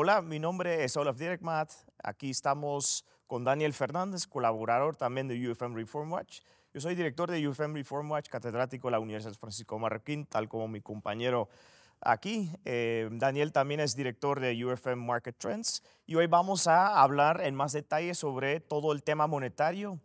Hola, mi nombre es Olaf Direkmat. Aquí estamos con Daniel Fernández, colaborador también de UFM Reform Watch. Yo soy director de UFM Reform Watch, catedrático de la Universidad Francisco Marroquín, tal como mi compañero aquí. Eh, Daniel también es director de UFM Market Trends y hoy vamos a hablar en más detalle sobre todo el tema monetario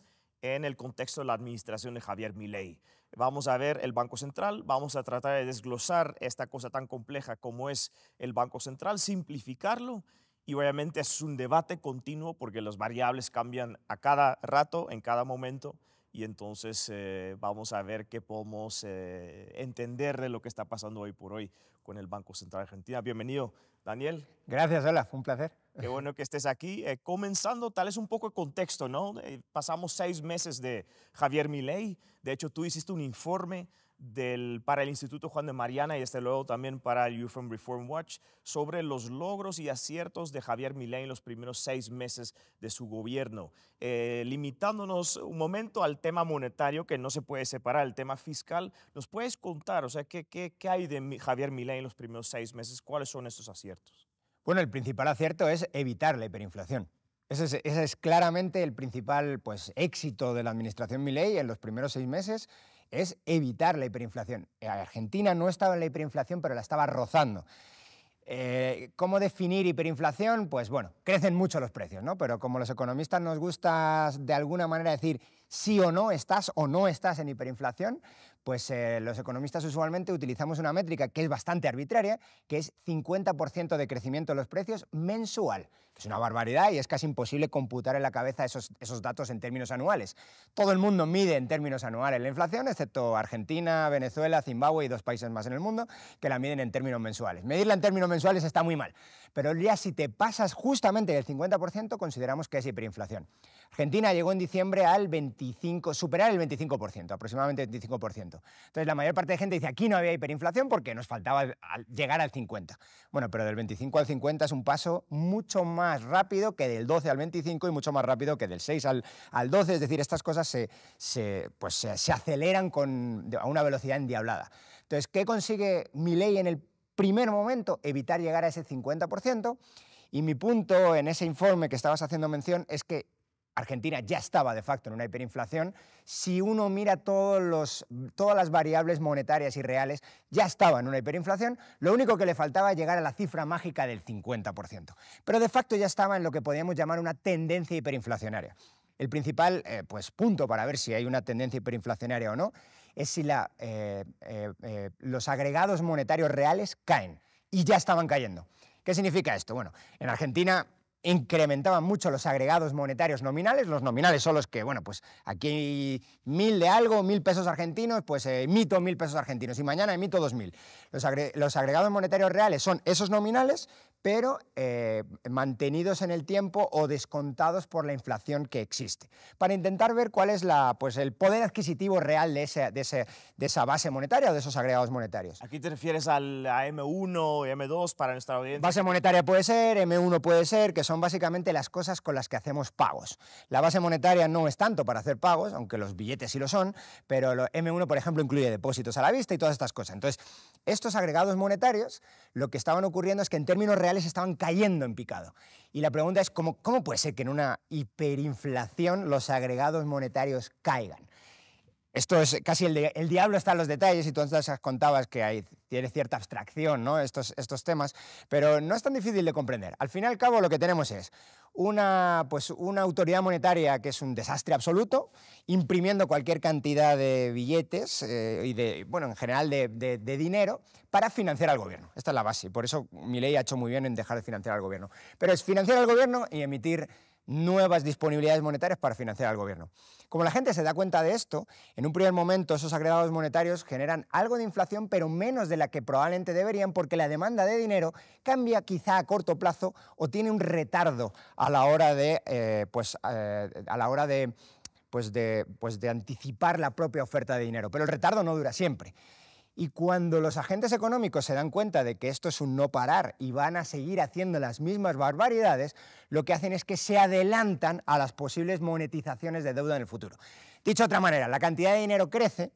en el contexto de la administración de Javier Milei. Vamos a ver el Banco Central, vamos a tratar de desglosar esta cosa tan compleja como es el Banco Central, simplificarlo y obviamente es un debate continuo porque las variables cambian a cada rato, en cada momento y entonces eh, vamos a ver qué podemos eh, entender de lo que está pasando hoy por hoy con el Banco Central Argentina. Bienvenido, Daniel. Gracias, fue un placer. Qué bueno que estés aquí. Eh, comenzando tal es un poco el contexto, ¿no? Eh, pasamos seis meses de Javier Milei. De hecho, tú hiciste un informe del, para el Instituto Juan de Mariana y desde luego también para el Youth Reform Watch sobre los logros y aciertos de Javier Milei en los primeros seis meses de su gobierno. Eh, limitándonos un momento al tema monetario que no se puede separar, el tema fiscal, ¿nos puedes contar, o sea, qué, qué hay de Javier Milei en los primeros seis meses? ¿Cuáles son estos aciertos? Bueno, el principal acierto es evitar la hiperinflación. Ese es, claramente el principal pues, éxito de la administración Milei en los primeros seis meses, es evitar la hiperinflación. Eh, Argentina no estaba en la hiperinflación, pero la estaba rozando. Eh, ¿Cómo definir hiperinflación? Pues bueno, crecen mucho los precios, ¿no? Pero como los economistas nos gusta de alguna manera decir sí o no, estás o no estás en hiperinflación, pues eh, los economistas usualmente utilizamos una métrica que es bastante arbitraria, que es 50% de crecimiento de los precios mensual. Es una barbaridad y es casi imposible computar en la cabeza esos, esos datos en términos anuales. Todo el mundo mide en términos anuales la inflación, excepto Argentina, Venezuela, Zimbabue y dos países más en el mundo que la miden en términos mensuales. Medirla en términos mensuales está muy mal, pero ya si te pasas justamente del 50% consideramos que es hiperinflación. Argentina llegó en diciembre al 25, superar el 25%, aproximadamente el 25%. Entonces la mayor parte de gente dice, aquí no había hiperinflación porque nos faltaba llegar al 50. Bueno, pero del 25 al 50 es un paso mucho más rápido que del 12 al 25 y mucho más rápido que del 6 al, al 12, es decir, estas cosas se, se pues, se, aceleran con, a una velocidad endiablada. Entonces, ¿qué consigue mi ley en el primer momento? Evitar llegar a ese 50%. Y mi punto en ese informe que estabas haciendo mención es que Argentina ya estaba de facto en una hiperinflación, si uno mira todas las variables monetarias y reales, ya estaba en una hiperinflación, lo único que le faltaba era llegar a la cifra mágica del 50%. Pero de facto ya estaba en lo que podríamos llamar una tendencia hiperinflacionaria. El principal eh, pues, punto para ver si hay una tendencia hiperinflacionaria o no es si eh, eh, los agregados monetarios reales caen. Y ya estaban cayendo. ¿Qué significa esto? Bueno, en Argentina incrementaban mucho los agregados monetarios nominales. Los nominales son los que, bueno, pues aquí mil de algo, mil pesos argentinos, pues emito eh, mil pesos argentinos y mañana emito dos mil. Los, agregados monetarios reales son esos nominales pero eh, mantenidos en el tiempo o descontados por la inflación que existe, para intentar ver cuál es la, pues, el poder adquisitivo real de, ese, de, esa base monetaria o de esos agregados monetarios. Aquí te refieres al, a M1 y M2 para nuestra audiencia. Base monetaria puede ser, M1 puede ser, que son básicamente las cosas con las que hacemos pagos. La base monetaria no es tanto para hacer pagos, aunque los billetes sí lo son, pero lo, M1, por ejemplo, incluye depósitos a la vista y todas estas cosas. Entonces, estos agregados monetarios, lo que estaban ocurriendo es que en términos reales, estaban cayendo en picado. Y la pregunta es, ¿cómo, cómo puede ser que en una hiperinflación los agregados monetarios caigan? Esto es casi el, diablo está en los detalles y tú antes contabas que hay, tiene cierta abstracción ¿no? estos, estos temas, pero no es tan difícil de comprender. Al fin y al cabo lo que tenemos es una, pues, una autoridad monetaria que es un desastre absoluto, imprimiendo cualquier cantidad de billetes eh, y de, bueno, en general de, de, dinero para financiar al gobierno. Esta es la base, por eso mi ley ha hecho muy bien en dejar de financiar al gobierno. Pero es financiar al gobierno y emitir nuevas disponibilidades monetarias para financiar al gobierno. Como la gente se da cuenta de esto, en un primer momento esos agregados monetarios generan algo de inflación, pero menos de la que probablemente deberían porque la demanda de dinero cambia quizá a corto plazo o tiene un retardo a la hora de, eh, pues, eh, a la hora pues pues de anticipar la propia oferta de dinero. Pero el retardo no dura siempre. Y cuando los agentes económicos se dan cuenta de que esto es un no parar y van a seguir haciendo las mismas barbaridades, lo que hacen es que se adelantan a las posibles monetizaciones de deuda en el futuro. Dicho de otra manera, la cantidad de dinero crece,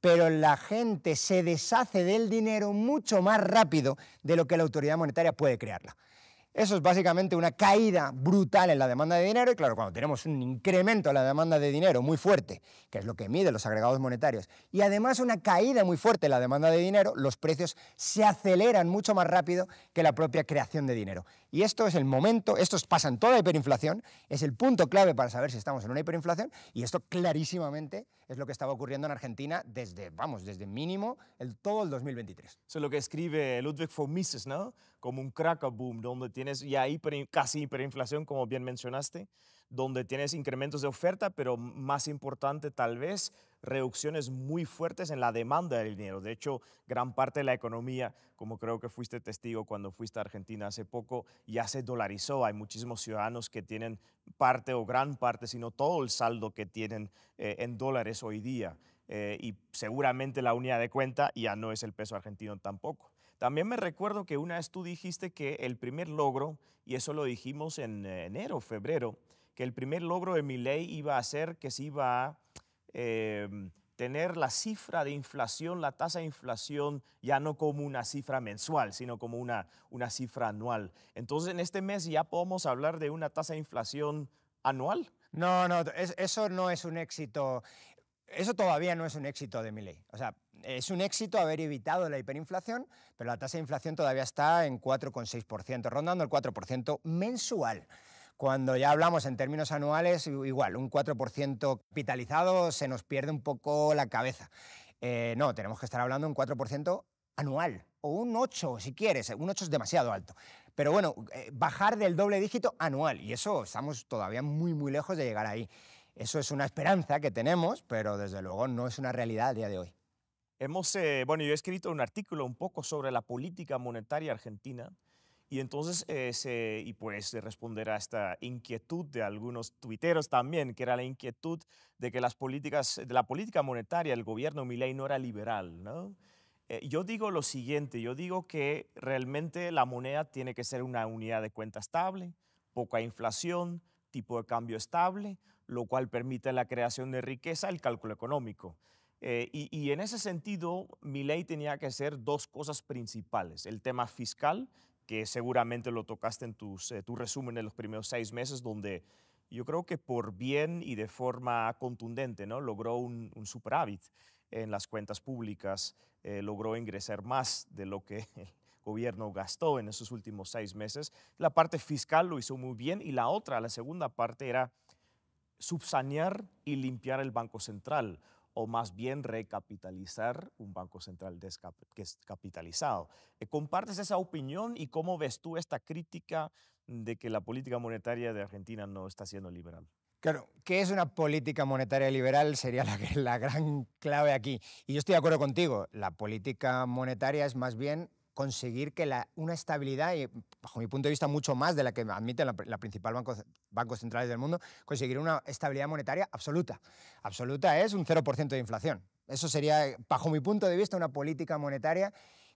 pero la gente se deshace del dinero mucho más rápido de lo que la autoridad monetaria puede crearla. Eso es básicamente una caída brutal en la demanda de dinero y claro, cuando tenemos un incremento en la demanda de dinero muy fuerte, que es lo que miden los agregados monetarios, y además una caída muy fuerte en la demanda de dinero, los precios se aceleran mucho más rápido que la propia creación de dinero. Y esto es el momento, esto pasa en toda hiperinflación, es el punto clave para saber si estamos en una hiperinflación y esto clarísimamente es lo que estaba ocurriendo en Argentina desde, vamos, desde mínimo el, todo el 2023. Eso es lo que escribe Ludwig von Mises, ¿no? Como un boom, donde tienes ya casi hiperinflación, como bien mencionaste, donde tienes incrementos de oferta, pero más importante tal vez, reducciones muy fuertes en la demanda del dinero. De hecho, gran parte de la economía, como creo que fuiste testigo cuando fuiste a Argentina hace poco, ya se dolarizó. Hay muchísimos ciudadanos que tienen parte o gran parte, sino todo el saldo que tienen eh, en dólares hoy día. Eh, y seguramente la unidad de cuenta ya no es el peso argentino tampoco. También me recuerdo que una vez tú dijiste que el primer logro, y eso lo dijimos en eh, enero, febrero, que el primer logro de mi ley iba a ser que se iba a Em, tener la cifra de inflación, la tasa de inflación, ya no como una cifra mensual, sino como una, una cifra anual. Entonces, en este mes ya podemos hablar de una tasa de inflación anual. No, no, eso no es un éxito. Eso todavía no es un éxito de mi ley. O sea, es un éxito haber evitado la hiperinflación, pero la tasa de inflación todavía está en 4,6%, rondando el 4% mensual. Cuando ya hablamos en términos anuales, igual, un 4% capitalizado se nos pierde un poco la cabeza. Eh, no, tenemos que estar hablando un 4% anual, o un 8 si quieres, un 8 es demasiado alto. Pero bueno, eh, bajar del doble dígito anual, y eso estamos todavía muy, muy lejos de llegar ahí. Eso es una esperanza que tenemos, pero desde luego no es una realidad a día de hoy. Hemos, eh, bueno, yo he escrito un artículo un poco sobre la política monetaria argentina y entonces, y pues responder a esta inquietud de algunos tuiteros también, que era la inquietud de que las políticas, de la política monetaria, el gobierno Milei no era liberal, ¿no? Eh, yo digo lo siguiente, yo digo que realmente la moneda tiene que ser una unidad de cuenta estable, poca inflación, tipo de cambio estable, lo cual permite la creación de riqueza, el cálculo económico. Eh, y, y, en ese sentido, mi ley tenía que ser dos cosas principales, el tema fiscal que seguramente lo tocaste en eh, tu resumen en los primeros seis meses, donde yo creo que por bien y de forma contundente ¿no? logró un, superávit en las cuentas públicas, eh, logró ingresar más de lo que el gobierno gastó en esos últimos seis meses. La parte fiscal lo hizo muy bien y la otra, la segunda parte era subsanear y limpiar el Banco Central o más bien recapitalizar un banco central descapitalizado. Eh, ¿Compartes esa opinión y cómo ves tú esta crítica de que la política monetaria de Argentina no está siendo liberal? Claro, ¿qué es una política monetaria liberal? Sería la, la gran clave aquí. Y yo estoy de acuerdo contigo, la política monetaria es más bien conseguir que una estabilidad, y bajo mi punto de vista mucho más de la que admiten la, principales principal bancos centrales del mundo, conseguir una estabilidad monetaria absoluta. Absoluta es un 0% de inflación. Eso sería, bajo mi punto de vista, una política monetaria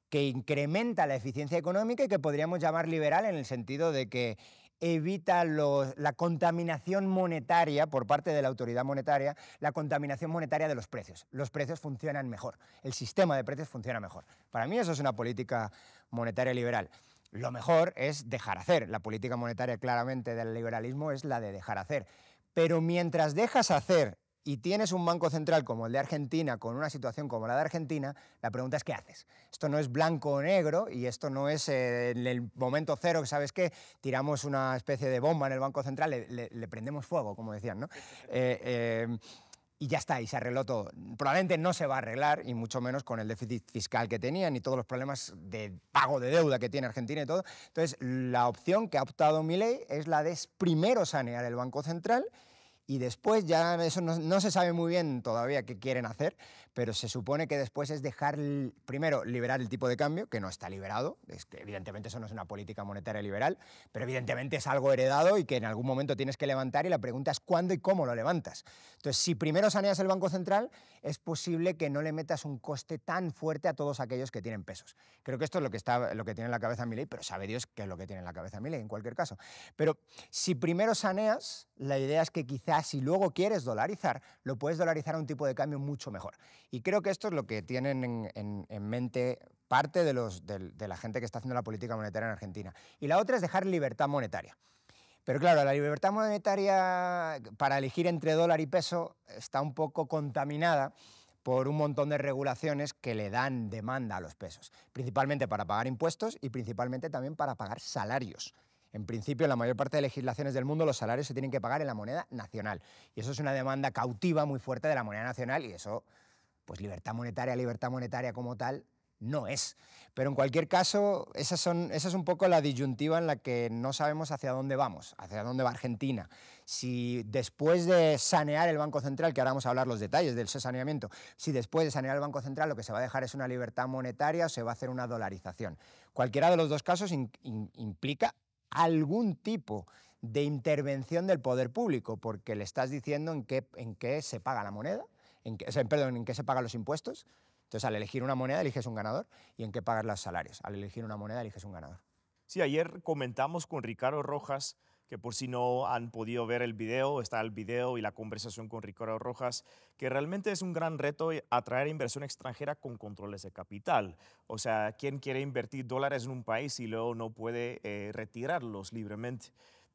que incrementa la eficiencia económica y que podríamos llamar liberal en el sentido de que evita la contaminación monetaria por parte de la autoridad monetaria, la contaminación monetaria de los precios. Los precios funcionan mejor, el sistema de precios funciona mejor. Para mí eso es una política monetaria liberal. Lo mejor es dejar hacer. La política monetaria claramente del liberalismo es la de dejar hacer. Pero mientras dejas hacer y tienes un banco central como el de Argentina, con una situación como la de Argentina, la pregunta es qué haces. Esto no es blanco o negro y esto no es eh, en el momento cero que sabes que tiramos una especie de bomba en el banco central, le, prendemos fuego, como decían, ¿no? Eh, eh, y ya está, y se arregló todo. Probablemente no se va a arreglar, y mucho menos con el déficit fiscal que tenían y todos los problemas de pago de deuda que tiene Argentina y todo. Entonces, la opción que ha optado Milei es la de primero sanear el Banco Central y después ya eso no, se sabe muy bien todavía qué quieren hacer, pero se supone que después es dejar, primero, liberar el tipo de cambio, que no está liberado, es que evidentemente eso no es una política monetaria liberal, pero evidentemente es algo heredado y que en algún momento tienes que levantar y la pregunta es cuándo y cómo lo levantas. Entonces, si primero saneas el Banco Central, es posible que no le metas un coste tan fuerte a todos aquellos que tienen pesos. Creo que esto es lo que, lo que tiene en la cabeza Milei, pero sabe Dios qué es lo que tiene en la cabeza Milei en cualquier caso. Pero si primero saneas, la idea es que quizás si luego quieres dolarizar, lo puedes dolarizar a un tipo de cambio mucho mejor. Y creo que esto es lo que tienen en, mente parte de la gente que está haciendo la política monetaria en Argentina. Y la otra es dejar libertad monetaria. Pero claro, la libertad monetaria para elegir entre dólar y peso está un poco contaminada por un montón de regulaciones que le dan demanda a los pesos, principalmente para pagar impuestos y principalmente también para pagar salarios. En principio, en la mayor parte de legislaciones del mundo los salarios se tienen que pagar en la moneda nacional. Y eso es una demanda cautiva muy fuerte de la moneda nacional y eso, pues libertad monetaria, libertad monetaria como tal, no es. Pero en cualquier caso, esa, es un poco la disyuntiva en la que no sabemos hacia dónde vamos, hacia dónde va Argentina. Si después de sanear el Banco Central, que ahora vamos a hablar los detalles del saneamiento, si después de sanear el Banco Central lo que se va a dejar es una libertad monetaria o se va a hacer una dolarización. Cualquiera de los dos casos implica algún tipo de intervención del poder público, porque le estás diciendo en qué, se paga la moneda, en qué, perdón, en qué se pagan los impuestos, entonces, al elegir una moneda, eliges un ganador y en qué pagar los salarios. Al elegir una moneda, eliges un ganador. Sí, ayer comentamos con Ricardo Rojas que por si no han podido ver el video, está el video y la conversación con Ricardo Rojas, que realmente es un gran reto atraer inversión extranjera con controles de capital. O sea, ¿quién quiere invertir dólares en un país y luego no puede eh, retirarlos libremente?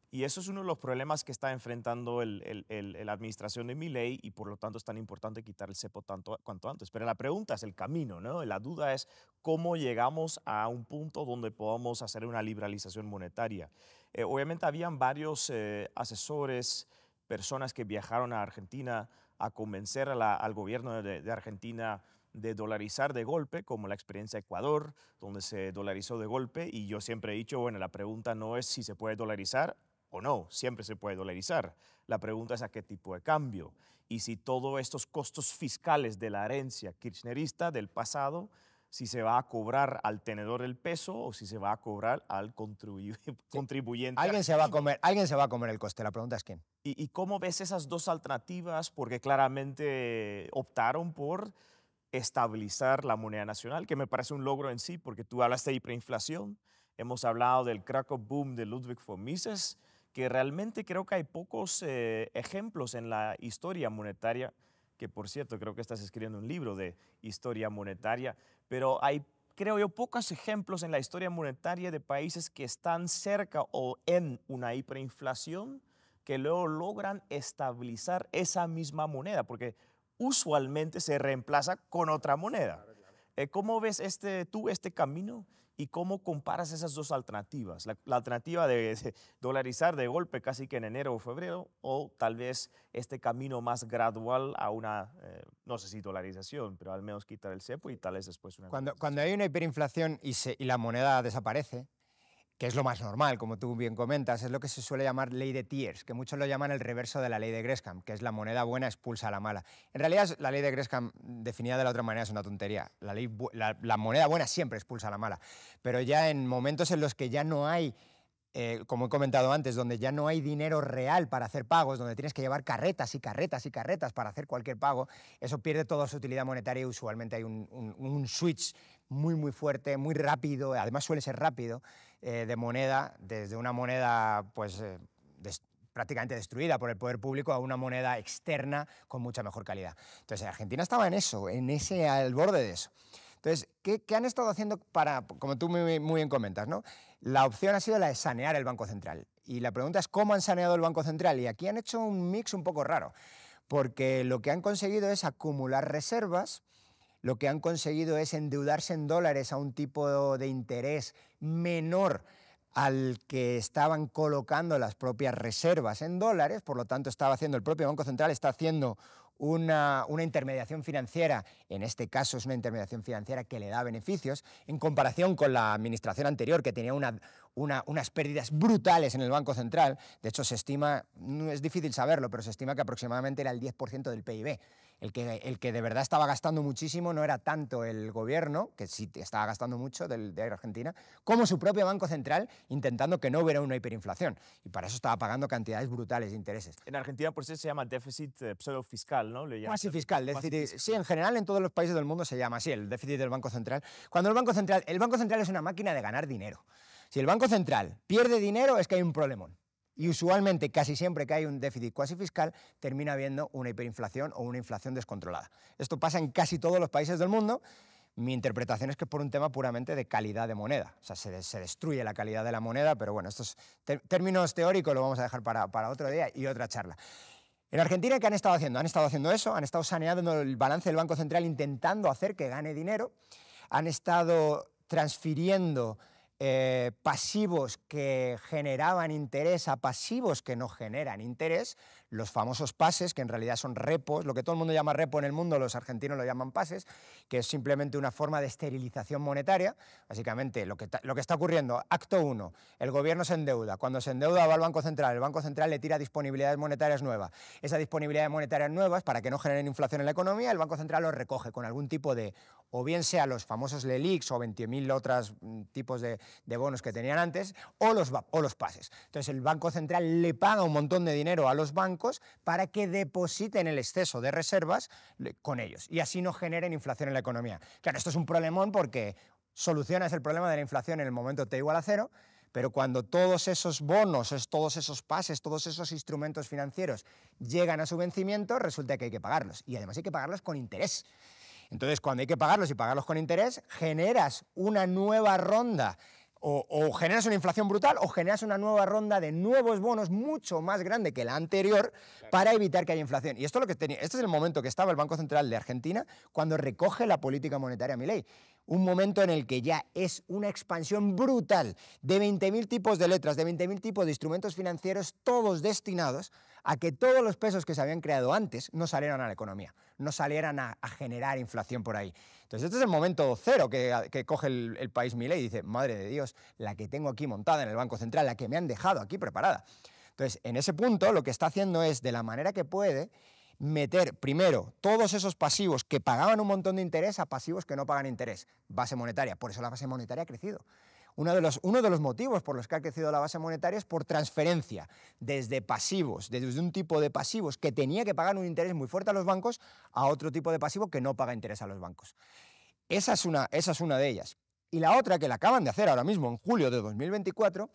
Y eso es uno de los problemas que está enfrentando la administración de ley y por lo tanto es tan importante quitar el cepo tanto, cuanto antes. Pero la pregunta es el camino, ¿no? La duda es cómo llegamos a un punto donde podamos hacer una liberalización monetaria. Eh, obviamente habían varios eh, asesores, personas que viajaron a Argentina a convencer al gobierno de, de Argentina de dolarizar de golpe, como la experiencia de Ecuador, donde se dolarizó de golpe. Y yo siempre he dicho, bueno, la pregunta no es si se puede dolarizar, o no, siempre se puede dolarizar. La pregunta es a qué tipo de cambio. Y si todos estos costos fiscales de la herencia kirchnerista del pasado, si se va a cobrar al tenedor del peso o si se va a cobrar al contribuyente. Alguien se va a comer, el coste, la pregunta es quién. ¿Y, cómo ves esas dos alternativas? Porque claramente optaron por estabilizar la moneda nacional, que me parece un logro en sí, porque tú hablaste de hiperinflación, hemos hablado del of boom de Ludwig von Mises, que realmente creo que hay pocos eh, ejemplos en la historia monetaria, que por cierto creo que estás escribiendo un libro de historia monetaria, pero hay, creo yo, pocos ejemplos en la historia monetaria de países que están cerca o en una hiperinflación que luego logran estabilizar esa misma moneda, porque usualmente se reemplaza con otra moneda. Eh, ¿Cómo ves este, tú este camino y cómo comparas esas dos alternativas. La, alternativa de, dolarizar de golpe casi que en enero o febrero, o tal vez este camino más gradual a una, eh, no sé si dolarización, pero al menos quitar el cepo y tal vez después una... Cuando, cuando hay una hiperinflación y, y la moneda desaparece, que es lo más normal, como tú bien comentas, es lo que se suele llamar ley de tiers, que muchos lo llaman el reverso de la ley de Gresham, que es la moneda buena expulsa a la mala. En realidad, la ley de Gresham, definida de la otra manera, es una tontería. La, ley, la, moneda buena siempre expulsa a la mala, pero ya en momentos en los que ya no hay... Eh, como he comentado antes, donde ya no hay dinero real para hacer pagos, donde tienes que llevar carretas y carretas y carretas para hacer cualquier pago, eso pierde toda su utilidad monetaria y usualmente hay un, un switch muy, muy fuerte, muy rápido, además suele ser rápido, eh, de moneda, desde una moneda pues, eh, prácticamente destruida por el poder público a una moneda externa con mucha mejor calidad. Entonces, Argentina estaba en eso, en ese, al borde de eso. Entonces, ¿qué, han estado haciendo para, como tú muy, muy, bien comentas, la opción ha sido la de sanear el Banco Central? Y la pregunta es cómo han saneado el Banco Central. Y aquí han hecho un mix un poco raro, porque lo que han conseguido es acumular reservas lo que han conseguido es endeudarse en dólares a un tipo de interés menor al que estaban colocando las propias reservas en dólares, por lo tanto estaba haciendo, el propio Banco Central está haciendo una, intermediación financiera, en este caso es una intermediación financiera que le da beneficios, en comparación con la administración anterior, que tenía unas pérdidas brutales en el Banco Central. De hecho, se estima, no es difícil saberlo, pero se estima que aproximadamente era el 10% del PIB el que, el que de verdad estaba gastando muchísimo no era tanto el gobierno, que sí estaba gastando mucho del, de Argentina, como su propio Banco Central, intentando que no hubiera una hiperinflación. Y para eso estaba pagando cantidades brutales de intereses. En Argentina, por pues, eso se llama déficit eh, pseudo-fiscal, ¿no? Le Cuasi fiscal. es decir, sí, en general en todos los países del mundo se llama así, el déficit del Banco Central. Cuando el Banco Central, el Banco Central es una máquina de ganar dinero. Si el Banco Central pierde dinero es que hay un problemón. Y usualmente, casi siempre que hay un déficit cuasi fiscal, termina habiendo una hiperinflación o una inflación descontrolada. Esto pasa en casi todos los países del mundo. Mi interpretación es que es por un tema puramente de calidad de moneda. O sea, se, destruye la calidad de la moneda, pero bueno, estos términos teóricos lo vamos a dejar para, para otro día y otra charla. En Argentina, ¿qué han estado haciendo? Han estado haciendo eso, han estado saneando el balance del Banco Central intentando hacer que gane dinero, han estado transfiriendo eh, pasivos que generaban interés a pasivos que no generan interés, los famosos pases, que en realidad son repos, lo que todo el mundo llama repo en el mundo, los argentinos lo llaman pases, que es simplemente una forma de esterilización monetaria. Básicamente, lo que, lo que está ocurriendo, acto 1, el gobierno se endeuda, cuando se endeuda va al Banco Central, el Banco Central le tira disponibilidades monetarias nuevas. Esas disponibilidades monetarias nuevas, para que no generen inflación en la economía, el Banco Central lo recoge con algún tipo de o bien sea los famosos LELIX o 20.000 otros mm, tipos de, bonos que tenían antes, o los, o los pases. Entonces el Banco Central le paga un montón de dinero a los bancos para que depositen el exceso de reservas con ellos y así no generen inflación en la economía. Claro, esto es un problemón porque solucionas el problema de la inflación en el momento T igual a cero, pero cuando todos esos bonos, todos esos pases, todos esos instrumentos financieros llegan a su vencimiento, resulta que hay que pagarlos. Y además hay que pagarlos con interés. Entonces, cuando hay que pagarlos y pagarlos con interés, generas una nueva ronda. O, generas una inflación brutal o generas una nueva ronda de nuevos bonos mucho más grande que la anterior para evitar que haya inflación. Y esto es lo que este es el momento que estaba el Banco Central de Argentina cuando recoge la política monetaria Milei un momento en el que ya es una expansión brutal de 20.000 tipos de letras, de 20.000 tipos de instrumentos financieros, todos destinados a que todos los pesos que se habían creado antes no salieran a la economía, no salieran a, generar inflación por ahí. Entonces este es el momento cero que, coge el, país Milei y dice, madre de Dios, la que tengo aquí montada en el Banco Central, la que me han dejado aquí preparada. Entonces, en ese punto lo que está haciendo es, de la manera que puede, meter primero todos esos pasivos que pagaban un montón de interés a pasivos que no pagan interés, base monetaria. Por eso la base monetaria ha crecido. Uno de, los, motivos por los que ha crecido la base monetaria es por transferencia desde pasivos, desde un tipo de pasivos que tenía que pagar un interés muy fuerte a los bancos a otro tipo de pasivo que no paga interés a los bancos. esa es una de ellas. Y la otra que la acaban de hacer ahora mismo, en julio de 2024,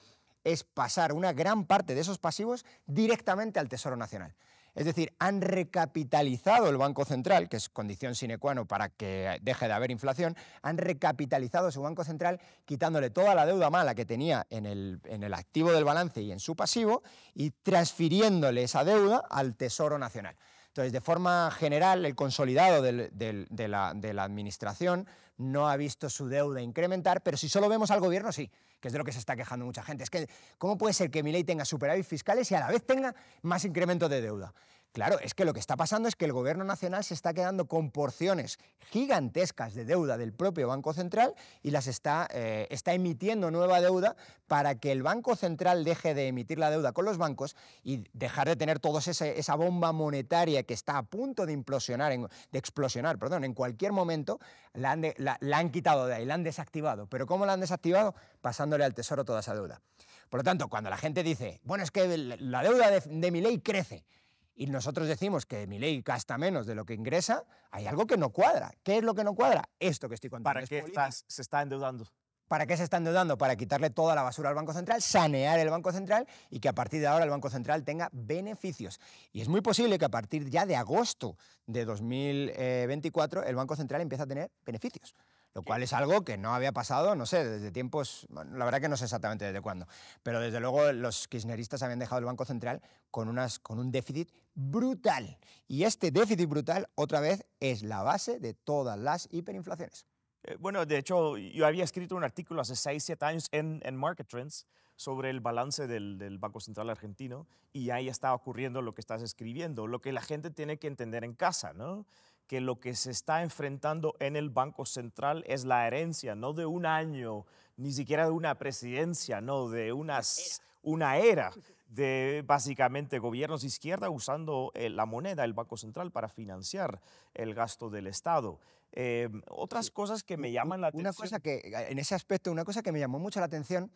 es pasar una gran parte de esos pasivos directamente al Tesoro Nacional. Es decir, han recapitalizado el Banco Central, que es condición sine qua non para que deje de haber inflación, han recapitalizado su Banco Central quitándole toda la deuda mala que tenía en el, activo del balance y en su pasivo y transfiriéndole esa deuda al Tesoro Nacional. Entonces, de forma general, el consolidado de la Administración no ha visto su deuda incrementar, pero si solo vemos al gobierno, sí, que es de lo que se está quejando mucha gente. Es que, ¿cómo puede ser que Milei tenga superávit fiscales y a la vez tenga más incremento de deuda? Claro, es que lo que está pasando es que el gobierno nacional se está quedando con porciones gigantescas de deuda del propio Banco Central y las está, eh, emitiendo nueva deuda para que el Banco Central deje de emitir la deuda con los bancos y dejar de tener toda esa bomba monetaria que está a punto de implosionar, de explosionar, perdón, en cualquier momento, la han, quitado de ahí, la han desactivado. ¿Pero cómo la han desactivado? Pasándole al Tesoro toda esa deuda. Por lo tanto, cuando la gente dice, bueno, es que la deuda de mi ley crece, y nosotros decimos que mi ley gasta menos de lo que ingresa, hay algo que no cuadra. ¿Qué es lo que no cuadra? Esto que estoy contando. ¿Para qué se está endeudando? ¿Para qué se está endeudando? Para quitarle toda la basura al Banco Central, sanear el Banco Central y que a partir de ahora el Banco Central tenga beneficios. Y es muy posible que a partir ya de agosto de 2024 eh, el Banco Central empiece a tener beneficios lo cual es algo que no había pasado, no sé, desde tiempos, la verdad que no sé exactamente desde cuándo, pero desde luego los kirchneristas habían dejado el Banco Central con, unas, con un déficit brutal. Y este déficit brutal, otra vez, es la base de todas las hiperinflaciones. Eh, bueno, de hecho, yo había escrito un artículo hace 6, 7 años en, Market Trends sobre el balance del, del, Banco Central argentino y ahí está ocurriendo lo que estás escribiendo, lo que la gente tiene que entender en casa, ¿no? que lo que se está enfrentando en el Banco Central es la herencia, no de un año, ni siquiera de una presidencia, no, de unas, una era de básicamente gobiernos de izquierda usando eh, la moneda, el Banco Central, para financiar el gasto del Estado. Em, otras cosas que me llaman la atención. Una cosa que, eh, en ese aspecto, una cosa que me llamó mucho la atención,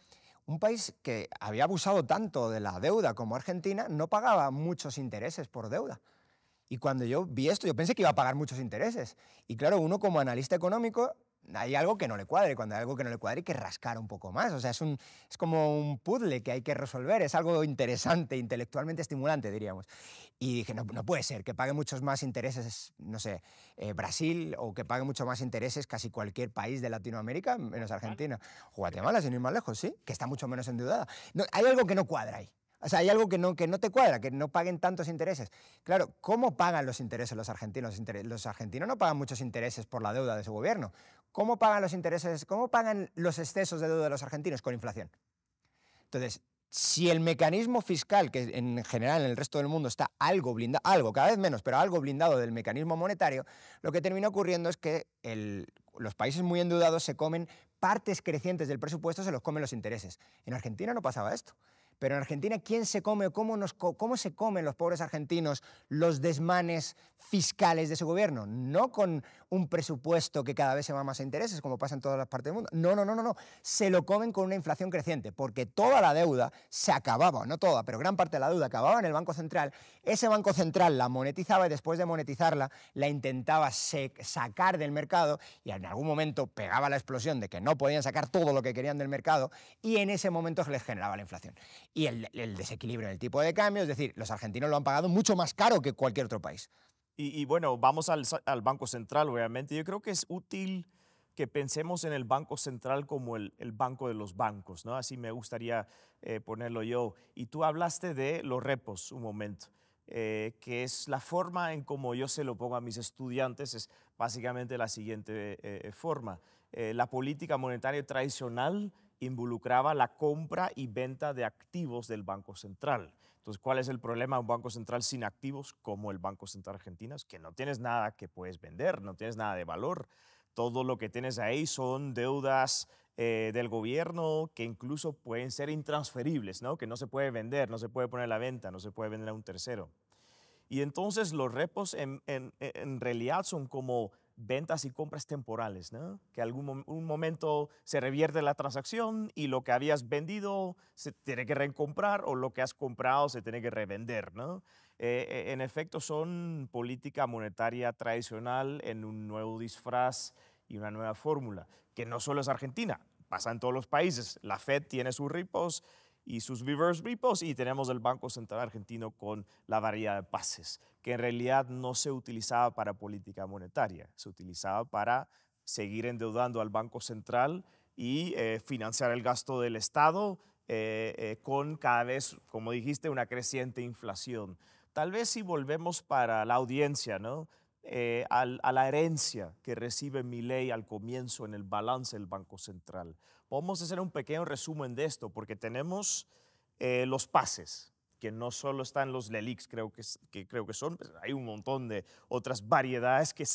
un país que había abusado tanto de la deuda como Argentina no pagaba muchos intereses por deuda. Y cuando yo vi esto, yo pensé que iba a pagar muchos intereses. Y claro, uno como analista económico, hay algo que no le cuadre. Cuando hay algo que no le cuadre, hay que rascar un poco más. O sea, es, un, es como un puzzle que hay que resolver. Es algo interesante, intelectualmente estimulante, diríamos. Y dije, no, no puede ser que pague muchos más intereses, no sé, eh, Brasil o que pague mucho más intereses casi cualquier país de Latinoamérica, menos Argentina. Guatemala, sin ir más lejos, sí, que está mucho menos endeudada. No, hay algo que no cuadra ahí. O sea, hay algo que no, que no te cuadra, que no paguen tantos intereses. Claro, ¿cómo pagan los intereses los argentinos? Los argentinos no pagan muchos intereses por la deuda de su gobierno. ¿Cómo pagan los intereses, cómo pagan los excesos de deuda de los argentinos? Con inflación. Entonces, si el mecanismo fiscal, que en general en el resto del mundo está algo blindado, algo, cada vez menos, pero algo blindado del mecanismo monetario, lo que termina ocurriendo es que los países muy endeudados se comen partes crecientes del presupuesto, se los comen los intereses. En Argentina no pasaba esto. Pero en Argentina, ¿quién se come o cómo, nos, cómo se comen los pobres argentinos los desmanes fiscales de su gobierno? No con un presupuesto que cada vez se va más a intereses, como pasa en todas las partes del mundo. No, no, no, no, no. Se lo comen con una inflación creciente, porque toda la deuda se acababa, no toda, pero gran parte de la deuda acababa en el Banco Central. Ese Banco Central la monetizaba y después de monetizarla la intentaba sacar del mercado y en algún momento pegaba la explosión de que no podían sacar todo lo que querían del mercado y en ese momento les generaba la inflación y el, desequilibrio en el tipo de cambio. Es decir, los argentinos lo han pagado mucho más caro que cualquier otro país. Y, bueno, vamos al, Banco Central, obviamente. Yo creo que es útil que pensemos en el Banco Central como el, banco de los bancos, ¿no? Así me gustaría eh, ponerlo yo. Y tú hablaste de los repos un momento. Eh, que es la forma en como yo se lo pongo a mis estudiantes, es básicamente la siguiente eh, forma. la política monetaria tradicional involucraba la compra y venta de activos del Banco Central. Entonces, ¿cuál es el problema de un Banco Central sin activos como el Banco Central Argentino? Es que no tienes nada que puedes vender, no tienes nada de valor. Todo lo que tienes ahí son deudas eh, del gobierno que incluso pueden ser intransferibles, ¿no? que no se puede vender, no se puede poner a la venta, no se puede vender a un tercero. Y entonces los repos en realidad son como ventas y compras temporales, ¿no? que algún momento se revierte la transacción y lo que habías vendido se tiene que recomprar o lo que has comprado se tiene que revender. ¿no? Eh, eh, en efecto, son política monetaria tradicional en un nuevo disfraz y una nueva fórmula, que no solo es Argentina, pasa en todos los países. La Fed tiene sus ripos, y sus reverse repos y tenemos el Banco Central Argentino con la variedad de pases, que en realidad no se utilizaba para política monetaria, se utilizaba para seguir endeudando al Banco Central y eh, financiar el gasto del Estado eh, eh, con cada vez, como dijiste, una creciente inflación. Tal vez si volvemos para la audiencia, ¿no? a la herencia que recibe mi ley al comienzo en el balance del Banco Central. Vamos a hacer un pequeño resumen de esto, porque tenemos eh, los pases, que no solo están los Lelix, creo que, creo que son, pues, hay un montón de otras variedades que,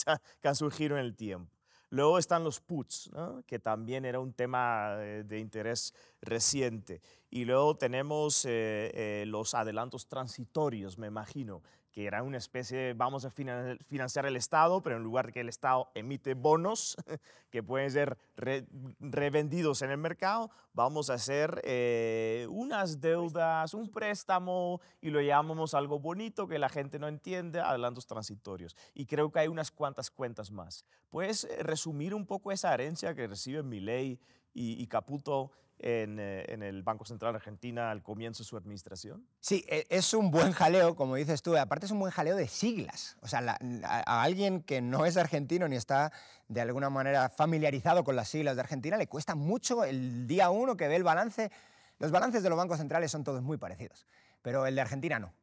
han surgido en el tiempo. Luego están los puts, que también era un tema eh, de, interés reciente. Y luego tenemos eh, los adelantos transitorios, me imagino, que era una especie de vamos a financiar el Estado, pero en lugar de que el Estado emite bonos que pueden ser revendidos en el mercado, vamos a hacer eh, unas deudas, un préstamo y lo llamamos algo bonito que la gente no entiende, adelantos transitorios. Y creo que hay unas cuantas cuentas más. ¿Puedes eh, resumir un poco esa herencia que recibe Milei y Caputo eh, en, el Banco Central Argentina al comienzo de su administración? Sí, e, es un buen jaleo, como dices tú, aparte es un buen jaleo de siglas. O sea, a alguien que no es argentino ni está de alguna manera familiarizado con las siglas de Argentina, le cuesta mucho el día uno que ve el balance. Los balances de los bancos centrales son todos muy parecidos, pero el de Argentina no.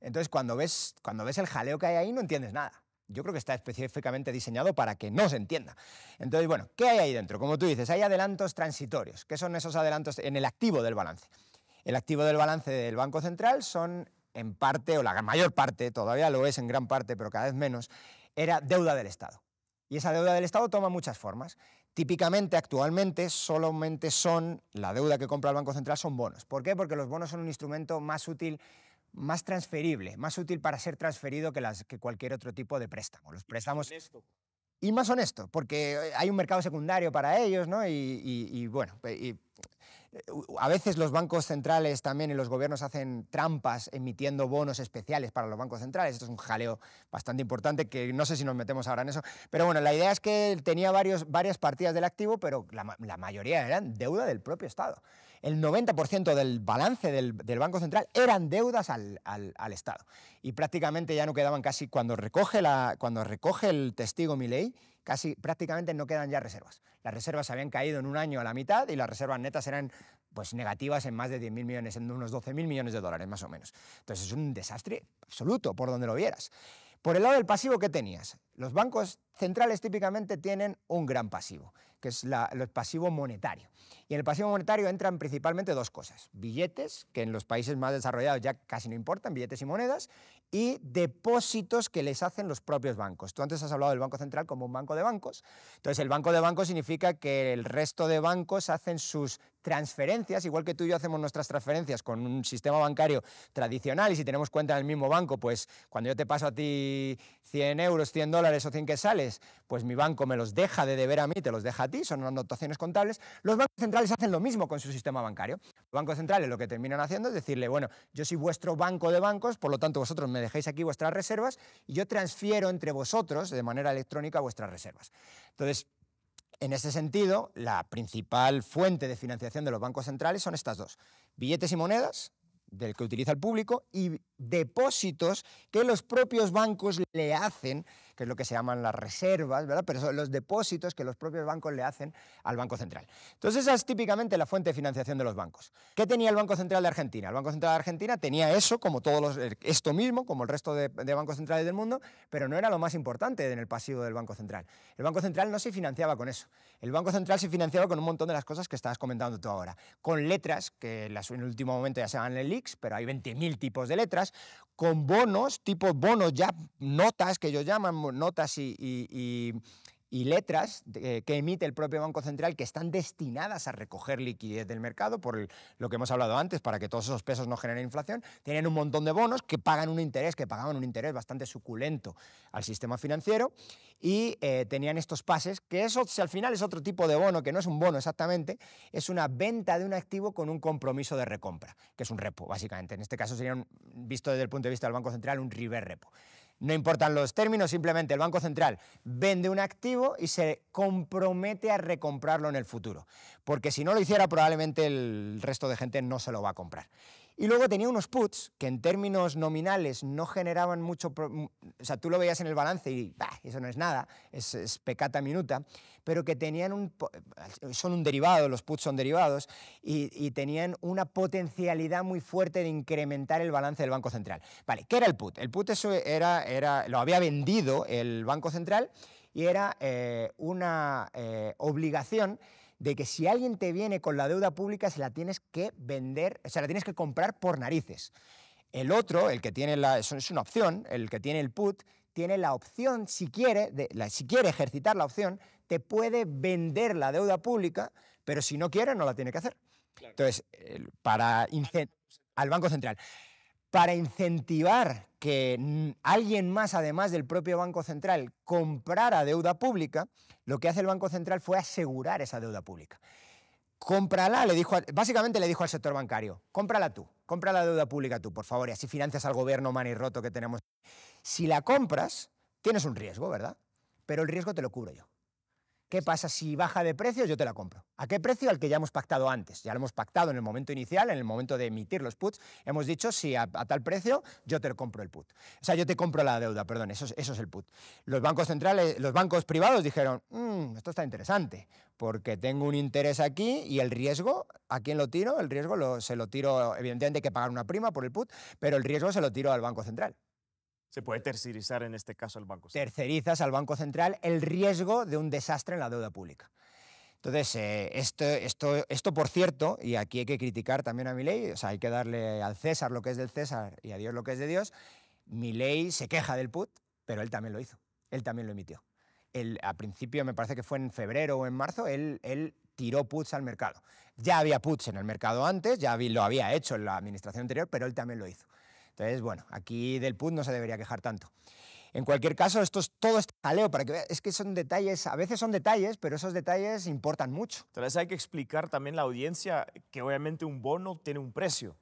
Entonces, cuando ves, cuando ves el jaleo que hay ahí, no entiendes nada yo creo que está específicamente diseñado para que no se entienda. Entonces, bueno, ¿qué hay ahí dentro? Como tú dices, hay adelantos transitorios. ¿Qué son esos adelantos en el activo del balance? El activo del balance del Banco Central son en parte, o la mayor parte, todavía lo es en gran parte, pero cada vez menos, era deuda del Estado. Y esa deuda del Estado toma muchas formas. Típicamente, actualmente, solamente son, la deuda que compra el Banco Central son bonos. ¿Por qué? Porque los bonos son un instrumento más útil más transferible, más útil para ser transferido que, las, que cualquier otro tipo de préstamo. Los préstamos... Y más honesto, porque eh, hay un mercado secundario para ellos, ¿no? Y, bueno, pues, a veces los bancos centrales también y los gobiernos hacen trampas emitiendo bonos especiales para los bancos centrales. Esto es un jaleo bastante importante que no sé si nos metemos ahora en eso. Pero bueno, la idea es que tenía varios, varias partidas del activo, pero la, la mayoría eran deuda del propio Estado el 90% del balance del, Banco Central eran deudas al, Estado. Y prácticamente ya no quedaban casi, cuando recoge, la, cuando recoge el testigo Milei, casi prácticamente no quedan ya reservas. Las reservas habían caído en un año a la mitad y las reservas netas eran pues negativas en más de 10.000 millones, en unos 12.000 millones de dólares más o menos. Entonces es un desastre absoluto por donde lo vieras. Por el lado del pasivo, ¿qué tenías? Los bancos centrales típicamente tienen un gran pasivo, que es el pasivo monetario. Y en el pasivo monetario entran principalmente dos cosas, billetes, que en los países más desarrollados ya casi no importan, billetes y monedas, y depósitos que les hacen los propios bancos. Tú antes has hablado del Banco Central como un banco de bancos, entonces el banco de bancos significa que el resto de bancos hacen sus transferencias, igual que tú y yo hacemos nuestras transferencias con un sistema bancario tradicional y si tenemos cuenta en el mismo banco, pues cuando yo te paso a ti 100 euros, 100 dólares o 100 que sales, pues mi banco me los deja de deber a mí, te los deja a ti, son anotaciones contables, los bancos centrales hacen lo mismo con su sistema bancario. Los bancos centrales lo que terminan haciendo es decirle, bueno, yo soy vuestro banco de bancos, por lo tanto vosotros me dejáis aquí vuestras reservas y yo transfiero entre vosotros de manera electrónica vuestras reservas. Entonces, en ese sentido, la principal fuente de financiación de los bancos centrales son estas dos, billetes y monedas, del que utiliza el público y depósitos que los propios bancos le hacen que es lo que se llaman las reservas, ¿verdad? pero son los depósitos que los propios bancos le hacen al Banco Central. Entonces esa es típicamente la fuente de financiación de los bancos. ¿Qué tenía el Banco Central de Argentina? El Banco Central de Argentina tenía eso, como todos los, eh, esto mismo, como el resto de, bancos centrales del mundo, pero no era lo más importante en el pasivo del Banco Central. El Banco Central no se financiaba con eso. El Banco Central se financiaba con un montón de las cosas que estabas comentando tú ahora, con letras, que en el último momento ya se llaman elix pero hay 20.000 tipos de letras, con bonos, tipo bonos ya, notas que ellos llaman, notas y, letras que emite el propio Banco Central que están destinadas a recoger liquidez del mercado, por lo que hemos hablado antes, para que todos esos pesos no generen inflación, tienen un montón de bonos que pagan un interés, que pagaban un interés bastante suculento al sistema financiero, y eh, tenían estos pases, que eso si al final es otro tipo de bono, que no es un bono exactamente, es una venta de un activo con un compromiso de recompra, que es un repo, básicamente. En este caso sería, visto desde el punto de vista del Banco Central, un river repo. No importan los términos, simplemente el Banco Central vende un activo y se compromete a recomprarlo en el futuro. Porque si no lo hiciera, probablemente el resto de gente no se lo va a comprar. Y luego tenía unos puts que en términos nominales no generaban mucho... O sea, tú lo veías en el balance y eso no es nada, es, pecata minuta, pero que tenían un... Eh, son un derivado, los puts son derivados, y, tenían una potencialidad muy fuerte de incrementar el balance del Banco Central. Vale, ¿qué era el put? El put eso era, era, lo había vendido el Banco Central y era eh, una eh, obligación de que si alguien te viene con la deuda pública se la tienes que vender, o la tienes que comprar por narices. El otro, el que tiene la, es una opción, el que tiene el put, tiene la opción, si quiere, si quiere ejercitar la opción, te puede vender la deuda pública, pero si no quiere, no la tiene que hacer. Entonces, para al Banco Central para incentivar que alguien más, además del propio Banco Central, comprara deuda pública, lo que hace el Banco Central fue asegurar esa deuda pública. Cómprala, le dijo, básicamente le dijo al sector bancario, cómprala tú, compra la deuda pública tú, por favor, y así financias al gobierno roto que tenemos. Si la compras, tienes un riesgo, ¿verdad? Pero el riesgo te lo cubro yo. ¿Qué pasa si baja de precio? Yo te la compro. ¿A qué precio? Al que ya hemos pactado antes. Ya lo hemos pactado en el momento inicial, en el momento de emitir los puts. Hemos dicho, si a, tal precio, yo te compro el put. O sea, yo te compro la deuda, perdón, eso, es el put. Los bancos centrales, los bancos privados dijeron, mm, esto está interesante, porque tengo un interés aquí y el riesgo, ¿a quién lo tiro? El riesgo se lo tiro, evidentemente hay que pagar una prima por el put, pero el riesgo se lo tiro al Banco Central. Se puede tercerizar en este caso al Banco Central. Tercerizas al Banco Central el riesgo de un desastre en la deuda pública. Entonces, eh, esto, esto, esto, por cierto, y aquí hay que criticar también a Milei, o sea, hay que darle al César lo que es del César y a Dios lo que es de Dios. Milei se queja del put, pero él también lo hizo, él también lo emitió. a principio, me parece que fue en febrero o en marzo, él, él tiró puts al mercado. Ya había puts en el mercado antes, ya lo había hecho en la administración anterior, pero él también lo hizo. Entonces, bueno, aquí del PUT no se debería quejar tanto. En cualquier caso, esto es todo este jaleo, para que es que son detalles, a veces son detalles, pero esos detalles importan mucho. Entonces hay que explicar también a la audiencia que obviamente un bono tiene un precio.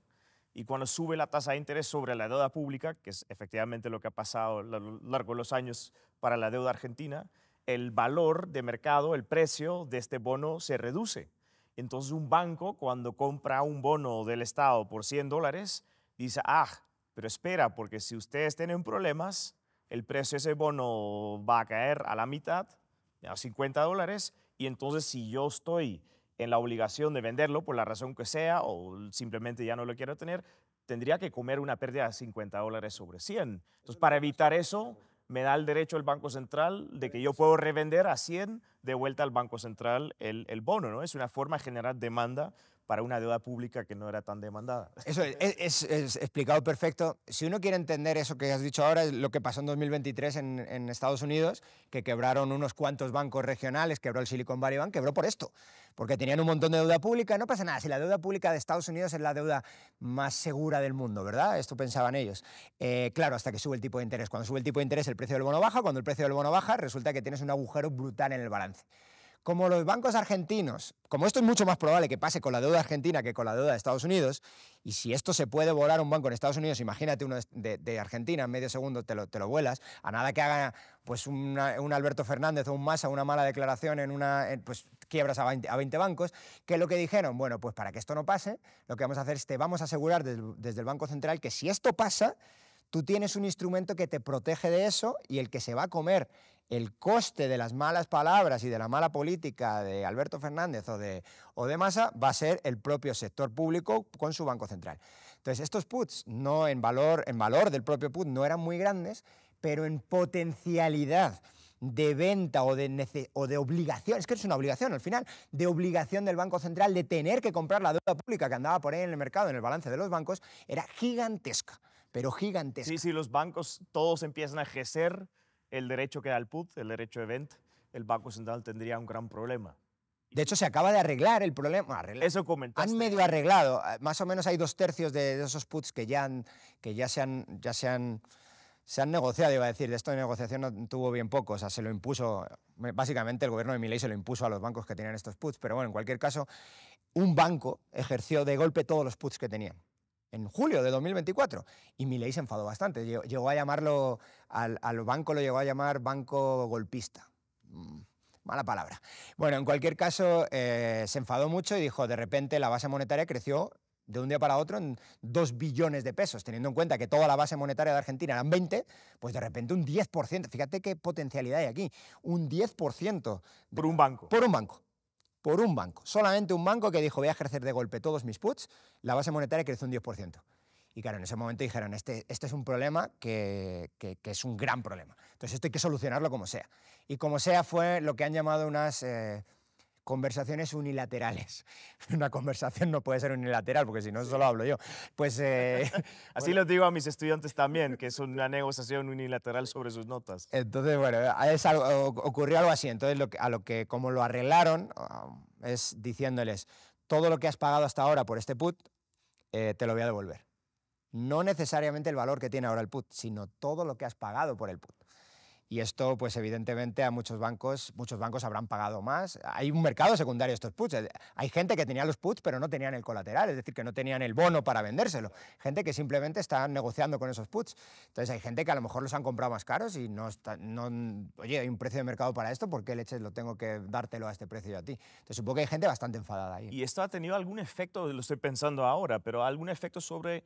Y cuando sube la tasa de interés sobre la deuda pública, que es efectivamente lo que ha pasado a lo largo de los años para la deuda argentina, el valor de mercado, el precio de este bono se reduce. Entonces un banco cuando compra un bono del Estado por 100 dólares, dice, ah, pero espera, porque si ustedes tienen problemas, el precio de ese bono va a caer a la mitad, a 50 dólares, y entonces si yo estoy en la obligación de venderlo por la razón que sea o simplemente ya no lo quiero tener, tendría que comer una pérdida de 50 dólares sobre 100. Entonces, para evitar eso, me da el derecho el Banco Central de que yo puedo revender a 100 de vuelta al Banco Central el, bono, ¿no? Es una forma de generar demanda para una deuda pública que no era tan demandada. Eso es, explicado perfecto. Si uno quiere entender eso que has dicho ahora, lo que pasó en 2023 en, Estados Unidos, que quebraron unos cuantos bancos regionales, quebró el Silicon Valley Bank, quebró por esto, porque tenían un montón de deuda pública. No pasa nada, si la deuda pública de Estados Unidos es la deuda más segura del mundo, ¿verdad? Esto pensaban ellos. Eh, claro, hasta que sube el tipo de interés. Cuando sube el tipo de interés, el precio del bono baja. Cuando el precio del bono baja, resulta que tienes un agujero brutal en el balance como los bancos argentinos, como esto es mucho más probable que pase con la deuda argentina que con la deuda de Estados Unidos, y si esto se puede volar un banco en Estados Unidos, imagínate uno de, Argentina, en medio segundo te lo, te lo, vuelas, a nada que haga pues, un Alberto Fernández o un Massa una mala declaración en una... pues, quiebras a 20, a 20, bancos, que lo que dijeron, bueno, pues para que esto no pase, lo que vamos a hacer es te vamos a asegurar desde el Banco Central que si esto pasa, Tú tienes un instrumento que te protege de eso y el que se va a comer el coste de las malas palabras y de la mala política de Alberto Fernández o de, o Massa va a ser el propio sector público con su Banco Central. Entonces, estos puts no en valor, en valor del propio put no eran muy grandes, pero en potencialidad de venta o de, o de obligación, es que es una obligación al final, de obligación del Banco Central de tener que comprar la deuda pública que andaba por ahí en el mercado, en el balance de los bancos, era gigantesca pero gigantesca. Sí, si los bancos todos empiezan a ejercer el derecho que da el PUT, el derecho de vent. el Banco Central tendría un gran problema. De hecho, se acaba de arreglar el problema. Eso comentaste. Han medio arreglado. Ah, más o menos hay dos tercios de, esos puts que ya, que ya se han... Ya se han negociado, iba a decir, de esto de negociación no tuvo bien poco, o sea, se lo impuso, básicamente el gobierno de Miley se lo impuso a los bancos que tenían estos puts, pero bueno, en cualquier caso, un banco ejerció de golpe todos los puts que tenían en julio de 2024. Y ley se enfadó bastante. Llegó a llamarlo, al, banco lo llegó a llamar banco golpista. Mm, mala palabra. Bueno, en cualquier caso, eh, se enfadó mucho y dijo, de repente la base monetaria creció de un día para otro en 2 billones de pesos, teniendo en cuenta que toda la base monetaria de Argentina eran 20, pues de repente un 10%, fíjate qué potencialidad hay aquí, un 10%. por un banco. Por un banco por un banco, solamente un banco que dijo voy a ejercer de golpe todos mis puts, la base monetaria creció un 10%. Y claro, en ese momento dijeron, este, este es un problema que, es un gran problema. Entonces esto hay que solucionarlo como sea. Y como sea fue lo que han llamado unas eh, conversaciones unilaterales. Una conversación no puede ser unilateral, porque si no, solo hablo yo. Pues, eh, Así lo digo a mis estudiantes también, que es una negociación unilateral sobre sus notas. Entonces, bueno, ocurrió algo así. Entonces, a lo que, como lo arreglaron, um, es diciéndoles, todo lo que has pagado hasta ahora por este put, eh, te lo voy a devolver. No necesariamente el valor que tiene ahora el put, sino todo lo que has pagado por el put. Y esto, pues evidentemente, a muchos bancos, muchos bancos habrán pagado más. Hay un mercado secundario de estos puts. Eh, hay gente que tenía los puts, pero no tenían el colateral, es decir, que no tenían el bono para vendérselo. Gente que simplemente está negociando con esos puts. Entonces hay gente que a lo mejor los han comprado más caros y no oye, hay un precio de mercado para esto, ¿por qué leches lo tengo que dártelo a este precio a ti? Entonces supongo que hay gente bastante enfadada ahí. ¿Y esto ha tenido algún efecto, lo estoy pensando ahora, pero algún efecto sobre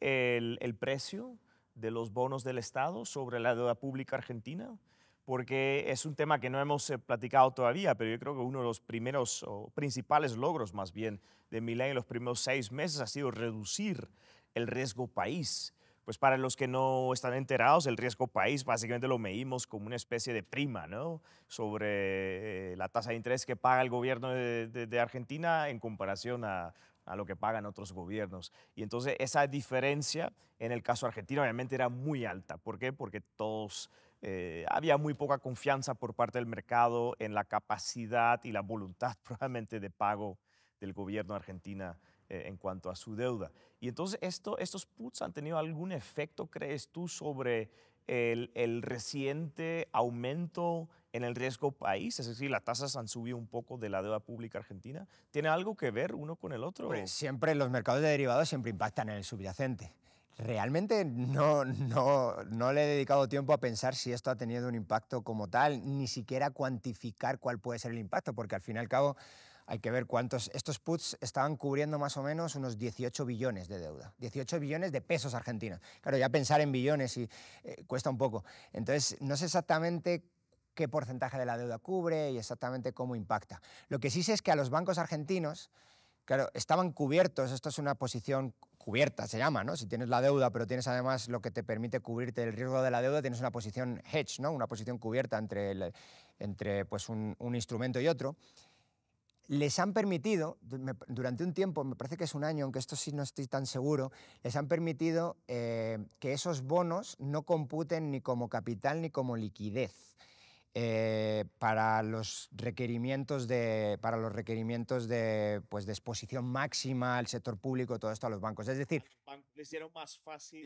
el precio? de los bonos del Estado sobre la deuda pública argentina, porque es un tema que no hemos eh, platicado todavía, pero yo creo que uno de los primeros o principales logros más bien de Milei en los primeros seis meses ha sido reducir el riesgo país. Pues para los que no están enterados, el riesgo país básicamente lo medimos como una especie de prima, ¿no? Sobre eh, la tasa de interés que paga el gobierno de Argentina en comparación a, a lo que pagan otros gobiernos. Y entonces esa diferencia en el caso argentino obviamente era muy alta. ¿Por qué? Porque todos... Eh, había muy poca confianza por parte del mercado en la capacidad y la voluntad probablemente de pago del gobierno argentino eh, en cuanto a su deuda. Y entonces esto, estos puts han tenido algún efecto, crees tú, sobre el, el reciente aumento en el riesgo país, es decir, las tasas han subido un poco de la deuda pública argentina. ¿Tiene algo que ver uno con el otro? siempre los mercados de derivados siempre impactan en el subyacente. Realmente no, no, no le he dedicado tiempo a pensar si esto ha tenido un impacto como tal, ni siquiera cuantificar cuál puede ser el impacto, porque al fin y al cabo hay que ver cuántos. Estos puts estaban cubriendo más o menos unos 18 billones de deuda, 18 billones de pesos argentinos. Claro, ya pensar en billones y, eh, cuesta un poco. Entonces, no sé exactamente qué porcentaje de la deuda cubre y exactamente cómo impacta. Lo que sí sé es que a los bancos argentinos, claro, estaban cubiertos, esto es una posición cubierta, se llama, ¿no? Si tienes la deuda, pero tienes además lo que te permite cubrirte el riesgo de la deuda, tienes una posición hedge, ¿no? Una posición cubierta entre, entre pues, un, instrumento y otro les han permitido, durante un tiempo, me parece que es un año, aunque esto sí no estoy tan seguro, les han permitido eh, que esos bonos no computen ni como capital ni como liquidez eh, para los requerimientos de para los requerimientos de pues de exposición máxima al sector público todo esto a los bancos es decir les hicieron más fácil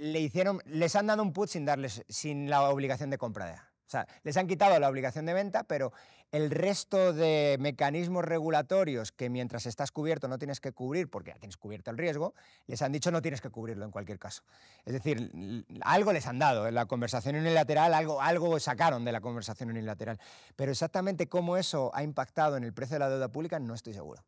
les han dado un put sin darles sin la obligación de compra de o sea, les han quitado la obligación de venta, pero el resto de mecanismos regulatorios que mientras estás cubierto no tienes que cubrir, porque ya tienes cubierto el riesgo, les han dicho no tienes que cubrirlo en cualquier caso. Es decir, algo les han dado en la conversación unilateral, algo, algo sacaron de la conversación unilateral. Pero exactamente cómo eso ha impactado en el precio de la deuda pública no estoy seguro.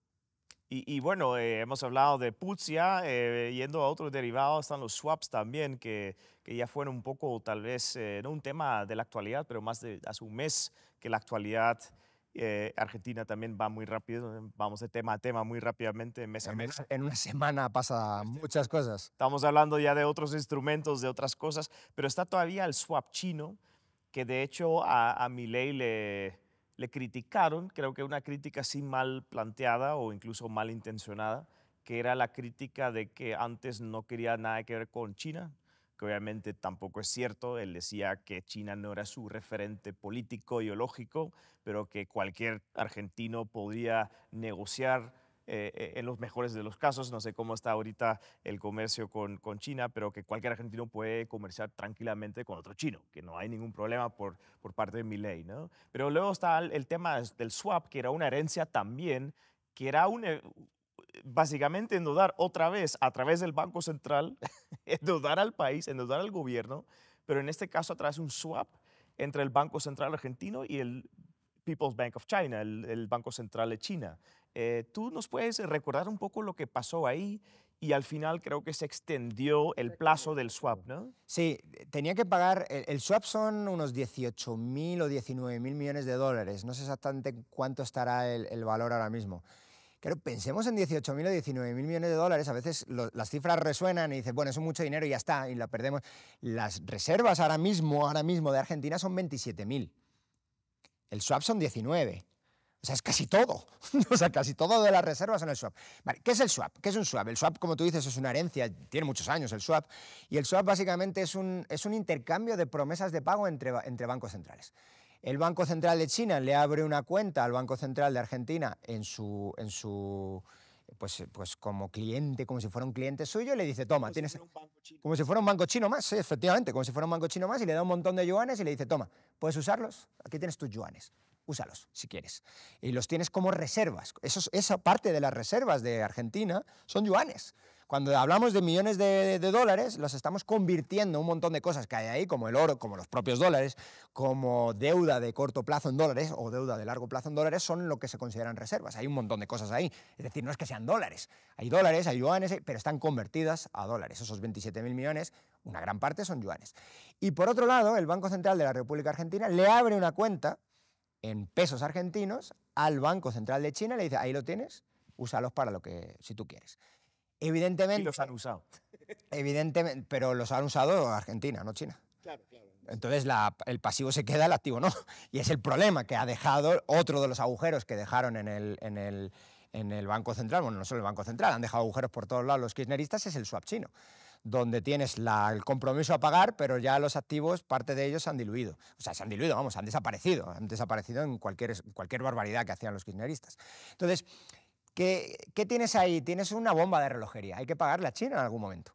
Y, bueno, eh, hemos hablado de Putsia, ya, eh, yendo a otros derivados están los swaps también, que, que ya fueron un poco, tal vez, eh, no un tema de la actualidad, pero más de hace un mes que la actualidad argentina también va muy rápido, vamos de tema a tema muy rápidamente, mes a mes. en una semana pasa este, muchas cosas. Estamos hablando ya de otros instrumentos, de otras cosas, pero está todavía el swap chino, que de hecho a, a Milei le le criticaron, creo que una crítica así mal planteada o incluso mal intencionada, que era la crítica de que antes no quería nada que ver con China, que obviamente tampoco es cierto. Él decía que China no era su referente político, ideológico, pero que cualquier argentino podría negociar eh, eh, en los mejores de los casos. No sé cómo está ahorita el comercio con, China, pero que cualquier argentino puede comerciar tranquilamente con otro chino, que no hay ningún problema por, por parte de mi ley. ¿no? Pero luego está el, tema del swap, que era una herencia también, que era un, eh, básicamente endudar otra vez a través del Banco Central, endudar al país, endudar al gobierno, pero en este caso a través de un swap entre el Banco Central argentino y el People's Bank of China, el Banco Central de China. Eh, ¿Tú nos puedes eh, recordar un poco lo que pasó ahí? Y al final creo que se extendió el plazo del swap, ¿no? Sí, eh, tenía que pagar, el, swap son unos 18.000 o 19.000 millones de dólares, no sé exactamente cuánto estará el, valor ahora mismo. Pero pensemos en 18.000 o 19.000 millones de dólares, a veces las cifras resuenan y dices, bueno, eso es mucho dinero y ya está, y la perdemos. Las reservas ahora mismo, ahora mismo de Argentina son 27.000. El swap son 19. O sea, es casi todo. o sea, casi todo de las reservas en el swap. Vale, ¿qué es el swap? ¿Qué es un swap? El swap, como tú dices, es una herencia, tiene muchos años el swap. Y el swap básicamente es un, es un intercambio de promesas de pago entre, entre bancos centrales. El Banco Central de China le abre una cuenta al Banco Central de Argentina en su, en su pues, pues como cliente, como si fuera un cliente suyo, y le dice, toma, tienes... Como si fuera un banco chino más, sí, efectivamente, como si fuera un banco chino más, y le da un montón de yuanes y le dice, toma, puedes usarlos, aquí tienes tus yuanes úsalos si quieres. Y los tienes como reservas. eso esa parte de las reservas de Argentina son yuanes. Cuando hablamos de millones de, dólares, los estamos convirtiendo un montón de cosas que hay ahí, como el oro, como los propios dólares, como deuda de corto plazo en dólares o deuda de largo plazo en dólares, son lo que se consideran reservas. Hay un montón de cosas ahí. Es decir, no es que sean dólares. Hay dólares, hay yuanes, eh, pero están convertidas a dólares. Esos 27 mil millones, una gran parte son yuanes. Y por otro lado, el Banco Central de la República Argentina le abre una cuenta en pesos argentinos al Banco Central de China le dice, ahí lo tienes, úsalos para lo que, si tú quieres. Evidentemente... Y los han usado. Evidentemente, pero los han usado Argentina, no China. Claro, claro. Entonces el pasivo se queda, el activo no. Y es el problema que ha dejado otro de los agujeros que dejaron en el, en el, en el Banco Central, bueno, no solo el Banco Central, han dejado agujeros por todos lados los kirchneristas, es el swap chino donde tienes el compromiso a pagar, pero ya los activos, parte de ellos se han diluido. O sea, se han diluido, vamos, han desaparecido, han desaparecido en cualquier, cualquier barbaridad que hacían los kirchneristas. Entonces, ¿qué, tienes ahí? Tienes una bomba de relojería, hay que pagarla a China en algún momento.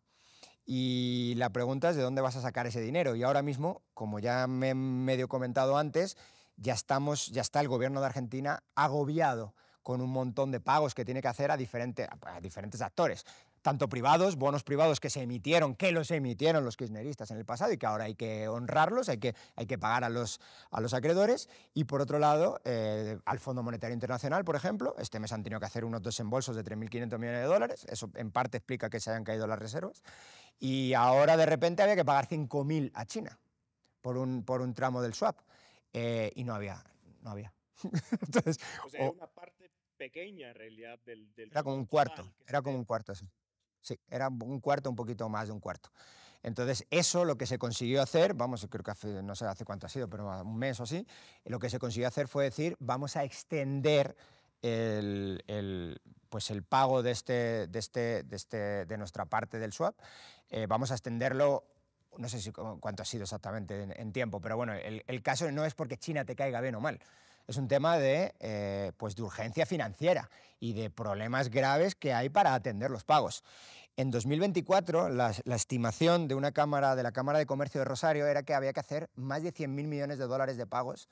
Y la pregunta es de dónde vas a sacar ese dinero. Y ahora mismo, como ya me he medio comentado antes, ya, estamos, ya está el gobierno de Argentina agobiado con un montón de pagos que tiene que hacer a, a diferentes actores tanto privados, bonos privados que se emitieron, que los emitieron los kirchneristas en el pasado y que ahora hay que honrarlos, hay que, hay que pagar a los, a los acreedores. Y por otro lado, eh, al Fondo Monetario Internacional, por ejemplo, este mes han tenido que hacer unos desembolsos de 3.500 millones de dólares, eso en parte explica que se hayan caído las reservas, y ahora de repente había que pagar 5.000 a China por un, por un tramo del swap, eh, y no había. No había. Entonces, o sea, una parte pequeña en realidad del era como un cuarto, era como un cuarto, sí. Sí, era un cuarto, un poquito más de un cuarto. Entonces, eso lo que se consiguió hacer, vamos, creo que hace, no sé hace cuánto ha sido, pero un mes o así, lo que se consiguió hacer fue decir, vamos a extender el, pues el pago de, este, este, este, de, nuestra parte del swap, eh, vamos a extenderlo no sé cuánto ha sido exactamente en, tiempo, pero bueno, el, caso no es porque China te caiga bien o mal, es un tema eh, pues, de, urgencia financiera y de problemas graves que hay para atender los pagos. En 2024, la, estimación de, una cámara, de la Cámara de Comercio de Rosario era que había que hacer más de 100.000 millones de dólares de pagos.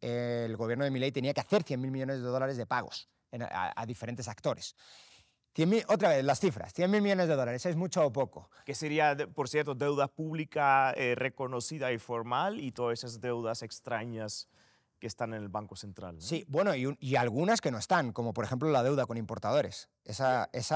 El gobierno de Milei tenía que hacer 100.000 millones de dólares de pagos a, diferentes actores. otra vez, las cifras, 100.000 millones de dólares, ¿es mucho o poco? Que sería, por cierto, deuda pública eh, reconocida y formal y todas esas deudas extrañas que están en el Banco Central. Sí, bueno, y, algunas que no están, como por ejemplo la deuda con importadores. Esa, es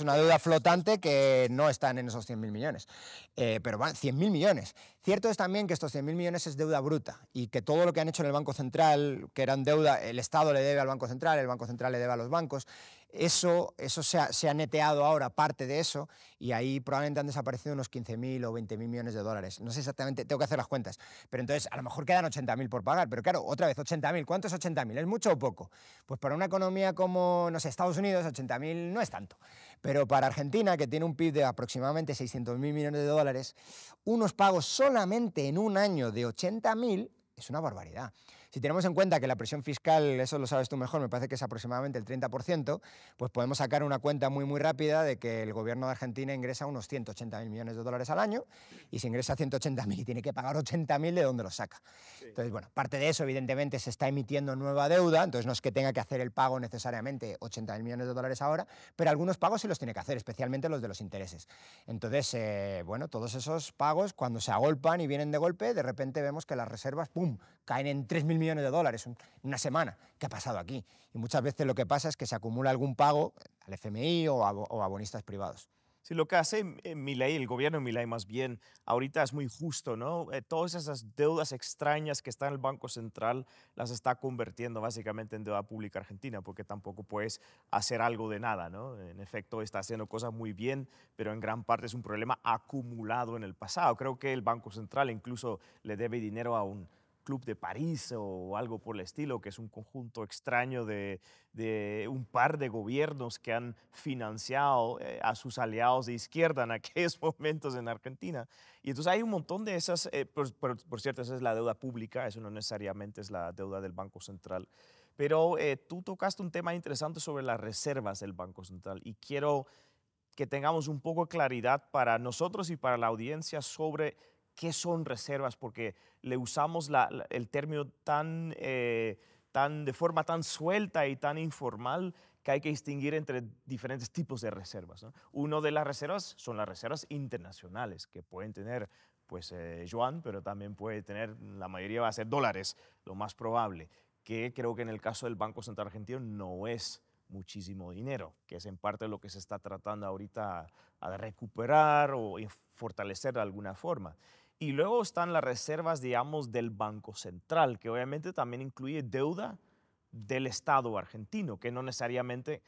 una deuda flotante que no están en esos 100.000 millones. Eh, pero van, 100.000 millones. Cierto es también que estos 100.000 millones es deuda bruta y que todo lo que han hecho en el Banco Central, que eran deuda, el Estado le debe al Banco Central, el Banco Central le debe a los bancos, eso, eso se, ha, se ha neteado ahora, parte de eso, y ahí probablemente han desaparecido unos 15.000 o 20.000 millones de dólares. No sé exactamente, tengo que hacer las cuentas. Pero entonces, a lo mejor quedan 80.000 por pagar, pero claro, otra vez, 80.000. ¿Cuánto es 80.000? ¿Es mucho o poco? Pues para una economía como, no sé, Estados Unidos, 80.000 no es tanto. Pero para Argentina, que tiene un PIB de aproximadamente 600.000 millones de dólares, unos pagos solamente en un año de 80.000 es una barbaridad. Si tenemos en cuenta que la presión fiscal, eso lo sabes tú mejor, me parece que es aproximadamente el 30%, pues podemos sacar una cuenta muy, muy rápida de que el gobierno de Argentina ingresa unos 180.000 millones de dólares al año y si ingresa 180.000 y tiene que pagar 80.000, ¿de dónde lo saca? Entonces, bueno, parte de eso, evidentemente, se está emitiendo nueva deuda, entonces no es que tenga que hacer el pago necesariamente 80.000 millones de dólares ahora, pero algunos pagos sí los tiene que hacer, especialmente los de los intereses. Entonces, eh, bueno, todos esos pagos, cuando se agolpan y vienen de golpe, de repente vemos que las reservas, ¡pum!, caen en 3.000 millones de dólares en una semana. ¿Qué ha pasado aquí? Y muchas veces lo que pasa es que se acumula algún pago al FMI o a, bonistas privados. Sí, lo que hace eh, Milay el gobierno de Milei más bien, ahorita es muy justo, ¿no? Eh, todas esas deudas extrañas que están en el Banco Central las está convirtiendo básicamente en deuda pública argentina, porque tampoco puedes hacer algo de nada, ¿no? En efecto, está haciendo cosas muy bien, pero en gran parte es un problema acumulado en el pasado. Creo que el Banco Central incluso le debe dinero a un Club de París o algo por el estilo, que es un conjunto extraño de, un par de gobiernos que han financiado eh, a sus aliados de izquierda en aquellos momentos en Argentina. Y entonces hay un montón de esas, eh, por, cierto, esa es la deuda pública, eso no necesariamente es la deuda del Banco Central. Pero eh, tú tocaste un tema interesante sobre las reservas del Banco Central y quiero que tengamos un poco de claridad para nosotros y para la audiencia sobre qué son reservas, porque le usamos el término tan, eh, tan, de forma tan suelta y tan informal que hay que distinguir entre diferentes tipos de reservas. ¿no? Uno de las reservas son las reservas internacionales, que pueden tener pues eh, yuan, pero también puede tener, la mayoría va a ser dólares, lo más probable, que creo que en el caso del Banco Central Argentino no es muchísimo dinero, que es en parte lo que se está tratando ahorita a, a recuperar o fortalecer de alguna forma. Y luego están las reservas, digamos, del Banco Central, que obviamente también incluye deuda del Estado argentino, que no necesariamente,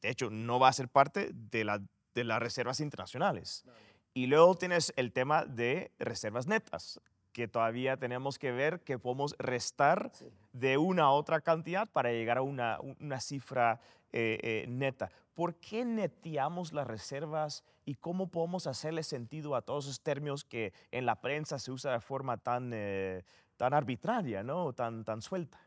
de hecho, no va a ser parte de, la, de las reservas internacionales. Y luego tienes el tema de reservas netas, que todavía tenemos que ver, que podemos restar de una a otra cantidad para llegar a una, una cifra eh, eh, neta. ¿Por qué neteamos las reservas y cómo podemos hacerle sentido a todos esos términos que en la prensa se usa de forma tan, eh, tan arbitraria, ¿no? tan, tan suelta?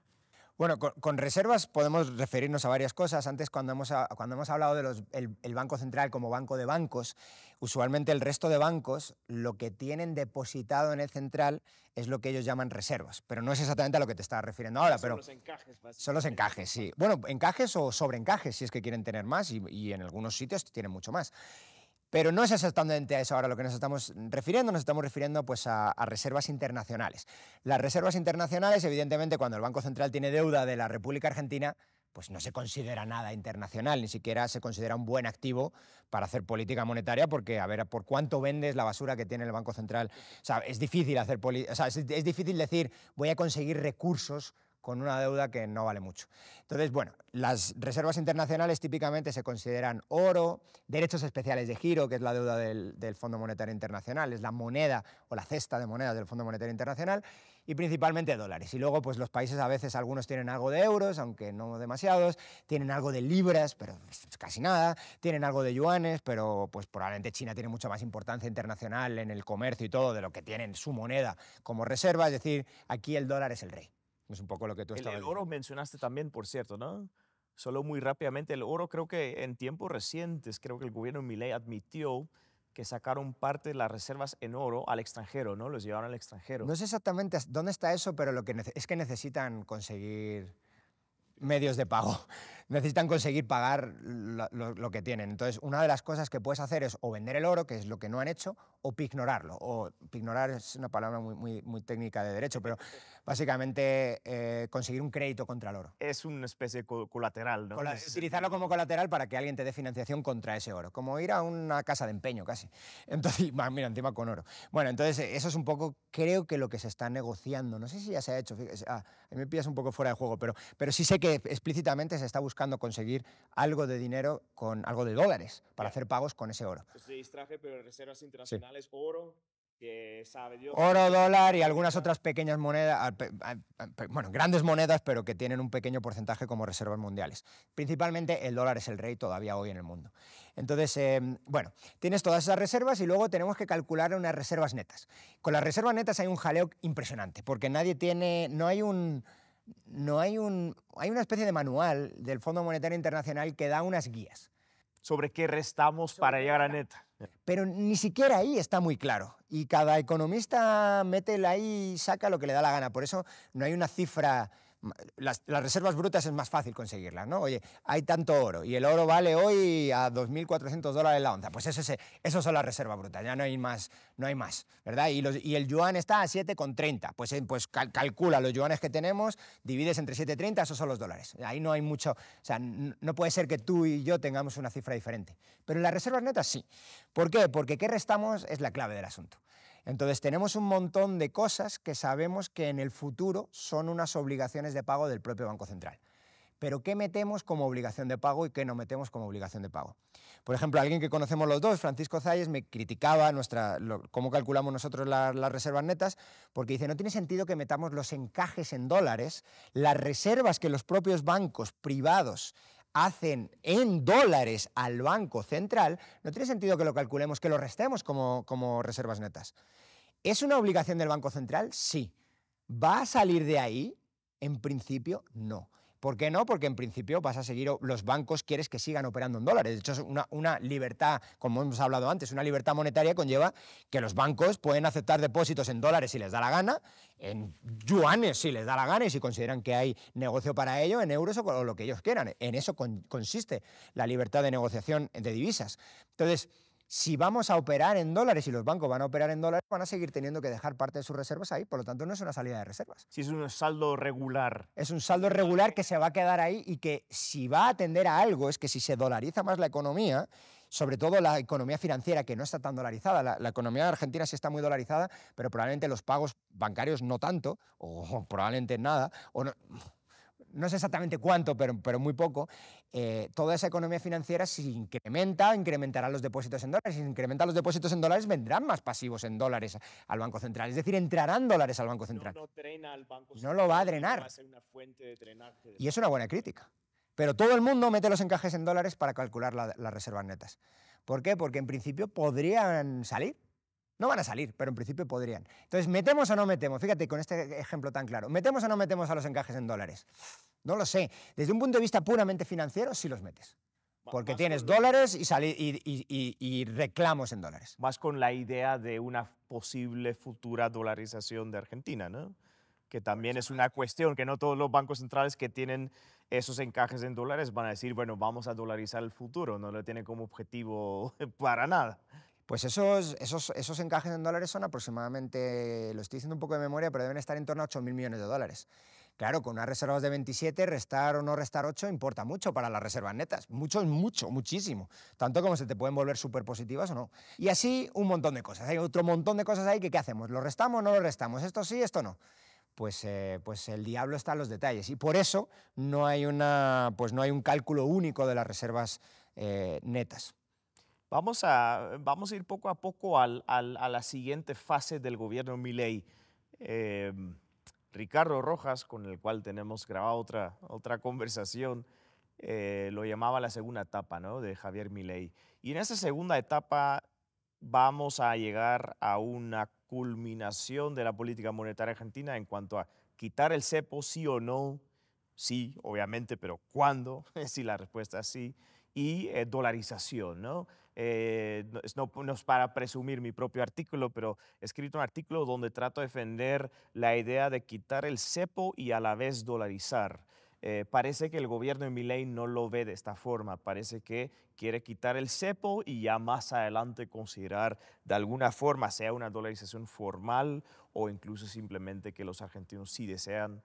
Bueno, con, reservas podemos referirnos a varias cosas. Antes, cuando hemos, cuando hemos hablado del el Banco Central como banco de bancos, usualmente el resto de bancos lo que tienen depositado en el central es lo que ellos llaman reservas. Pero no es exactamente a lo que te estaba refiriendo ahora. Son pero los encajes. Son los encajes, sí. Bueno, encajes o sobreencajes, si es que quieren tener más, y, y en algunos sitios tienen mucho más. Pero no es exactamente a eso ahora lo que nos estamos refiriendo, nos estamos refiriendo pues, a, reservas internacionales. Las reservas internacionales, evidentemente, cuando el Banco Central tiene deuda de la República Argentina, pues no se considera nada internacional, ni siquiera se considera un buen activo para hacer política monetaria, porque a ver por cuánto vendes la basura que tiene el Banco Central. O sea, es difícil hacer es difícil decir voy a conseguir recursos con una deuda que no vale mucho. Entonces, bueno, las reservas internacionales típicamente se consideran oro, derechos especiales de giro, que es la deuda del, Fondo Monetario Internacional, es la moneda o la cesta de monedas del Fondo Monetario Internacional, y principalmente dólares. Y luego, pues los países a veces algunos tienen algo de euros, aunque no demasiados, tienen algo de libras, pero casi nada, tienen algo de yuanes, pero pues probablemente China tiene mucha más importancia internacional en el comercio y todo de lo que tienen su moneda como reserva, es decir, aquí el dólar es el rey. Es un poco lo que tú el, El oro mencionaste también, por cierto, ¿no? Solo muy rápidamente, el oro creo que en tiempos recientes, creo que el gobierno Milei admitió que sacaron parte de las reservas en oro al extranjero, ¿no? Los llevaron al extranjero. No sé exactamente dónde está eso, pero lo que es que necesitan conseguir medios de pago necesitan conseguir pagar lo, que tienen. Entonces, una de las cosas que puedes hacer es o vender el oro, que es lo que no han hecho, o pignorarlo. O pignorar es una palabra muy, muy, técnica de derecho, pero básicamente eh, conseguir un crédito contra el oro. Es una especie de colateral, ¿no? utilizarlo como colateral para que alguien te dé financiación contra ese oro. Como ir a una casa de empeño, casi. Entonces, mira, encima con oro. Bueno, entonces, eh, eso es un poco, creo que lo que se está negociando. No sé si ya se ha hecho. Ah, me pillas un poco fuera de juego, pero, pero sí sé que explícitamente se está buscando buscando conseguir algo de dinero, con algo de dólares, para hacer pagos con ese oro. pero reservas internacionales, oro, que sabe Oro, dólar y algunas otras pequeñas monedas, ah, ah, ah, bueno, grandes monedas, pero que tienen un pequeño porcentaje como reservas mundiales. Principalmente el dólar es el rey todavía hoy en el mundo. Entonces, em, bueno, tienes todas esas reservas y luego tenemos que calcular unas reservas netas. Con las reservas netas hay un jaleo impresionante, porque nadie tiene, no hay un no hay un hay una especie de manual del Fondo Monetario Internacional que da unas guías sobre qué restamos para llegar a neta. Pero ni siquiera ahí está muy claro y cada economista mete ahí y saca lo que le da la gana, por eso no hay una cifra las, reservas brutas es más fácil conseguirlas, ¿no? Oye, hay tanto oro y el oro vale hoy a 2.400 dólares la onza. Pues eso, es, eso son las reservas brutas, ya no hay más, no hay más ¿verdad? Y, el yuan está a 7,30. Pues, eh, pues calcula los yuanes que tenemos, divides entre 7,30, esos son los dólares. Ahí no hay mucho, o sea, no puede ser que tú y yo tengamos una cifra diferente. Pero en las reservas netas sí. ¿Por qué? Porque qué restamos es la clave del asunto. Entonces tenemos un montón de cosas que sabemos que en el futuro son unas obligaciones de pago del propio Banco Central. Pero ¿qué metemos como obligación de pago y qué no metemos como obligación de pago? Por ejemplo, alguien que conocemos los dos, Francisco Zayas, me criticaba nuestra, cómo calculamos nosotros las reservas netas, porque dice, no tiene sentido que metamos los encajes en dólares, las reservas que los propios bancos privados hacen en dólares al Banco Central, no tiene sentido que lo calculemos, que lo restemos como, como reservas netas. ¿Es una obligación del Banco Central? Sí. ¿Va a salir de ahí? En principio, no. ¿Por qué no? Porque en principio vas a seguir, los bancos quieres que sigan operando en dólares. De hecho, es una, una libertad, como hemos hablado antes, una libertad monetaria conlleva que los bancos pueden aceptar depósitos en dólares si les da la gana, en yuanes si les da la gana y si consideran que hay negocio para ello, en euros o lo que ellos quieran. En eso consiste la libertad de negociación de divisas. Entonces, si vamos a operar en dólares y los bancos van a operar en dólares, van a seguir teniendo que dejar parte de sus reservas ahí. Por lo tanto, no es una salida de reservas. Si es un saldo regular. Es un saldo regular que se va a quedar ahí y que si va a atender a algo, es que si se dolariza más la economía, sobre todo la economía financiera, que no está tan dolarizada. La, economía economía argentina sí está muy dolarizada, pero probablemente los pagos bancarios no tanto, o probablemente nada, o no, no sé exactamente cuánto, pero, pero muy poco, eh, toda esa economía financiera si incrementa, incrementará los depósitos en dólares, si incrementa los depósitos en dólares, vendrán más pasivos en dólares al Banco Central, es decir, entrarán dólares al Banco Central. No, lo va a drenar. Y es una buena crítica. Pero todo el mundo mete los encajes en dólares para calcular las reservas netas. ¿Por qué? Porque en principio podrían salir, no van a salir, pero en principio podrían. Entonces, ¿metemos o no metemos? Fíjate con este ejemplo tan claro. ¿Metemos o no metemos a los encajes en dólares? No lo sé. Desde un punto de vista puramente financiero, sí los metes. Porque tienes dólares y, y, reclamos en dólares. Más con la idea de una posible futura dolarización de Argentina, ¿no? Que también es una cuestión, que no todos los bancos centrales que tienen esos encajes en dólares van a decir, bueno, vamos a dolarizar el futuro, no lo tiene como objetivo para nada. Pues esos, esos, encajes en dólares son aproximadamente, lo estoy diciendo un poco de memoria, pero deben estar en torno a 8.000 millones de dólares. Claro, con unas reservas de 27, restar o no restar 8 importa mucho para las reservas netas. Mucho es mucho, muchísimo. Tanto como se te pueden volver súper positivas o no. Y así un montón de cosas. Hay otro montón de cosas ahí que ¿qué hacemos? ¿Lo restamos o no lo restamos? ¿Esto sí, esto no? Pues, eh, pues el diablo está en los detalles. Y por eso no hay, una, pues no hay un cálculo único de las reservas eh, netas. Vamos a, ir poco a poco a la siguiente fase del gobierno Milei. Eh, Ricardo Rojas, con el cual tenemos grabada otra, conversación, eh, lo llamaba la segunda etapa de Javier Milei. Y en esa segunda etapa vamos a llegar a una culminación de la política monetaria argentina en cuanto a quitar el cepo, sí o no, sí, obviamente, pero ¿cuándo? si la respuesta es sí y eh, dolarización, eh, ¿no? no, es, para presumir mi propio artículo, pero he escrito un artículo donde trato de defender la idea de quitar el cepo y a la vez dolarizar. Eh, parece que el gobierno de Milei no lo ve de esta forma. Parece que quiere quitar el cepo y ya más adelante considerar de alguna forma, sea una dolarización formal o incluso simplemente que los argentinos sí desean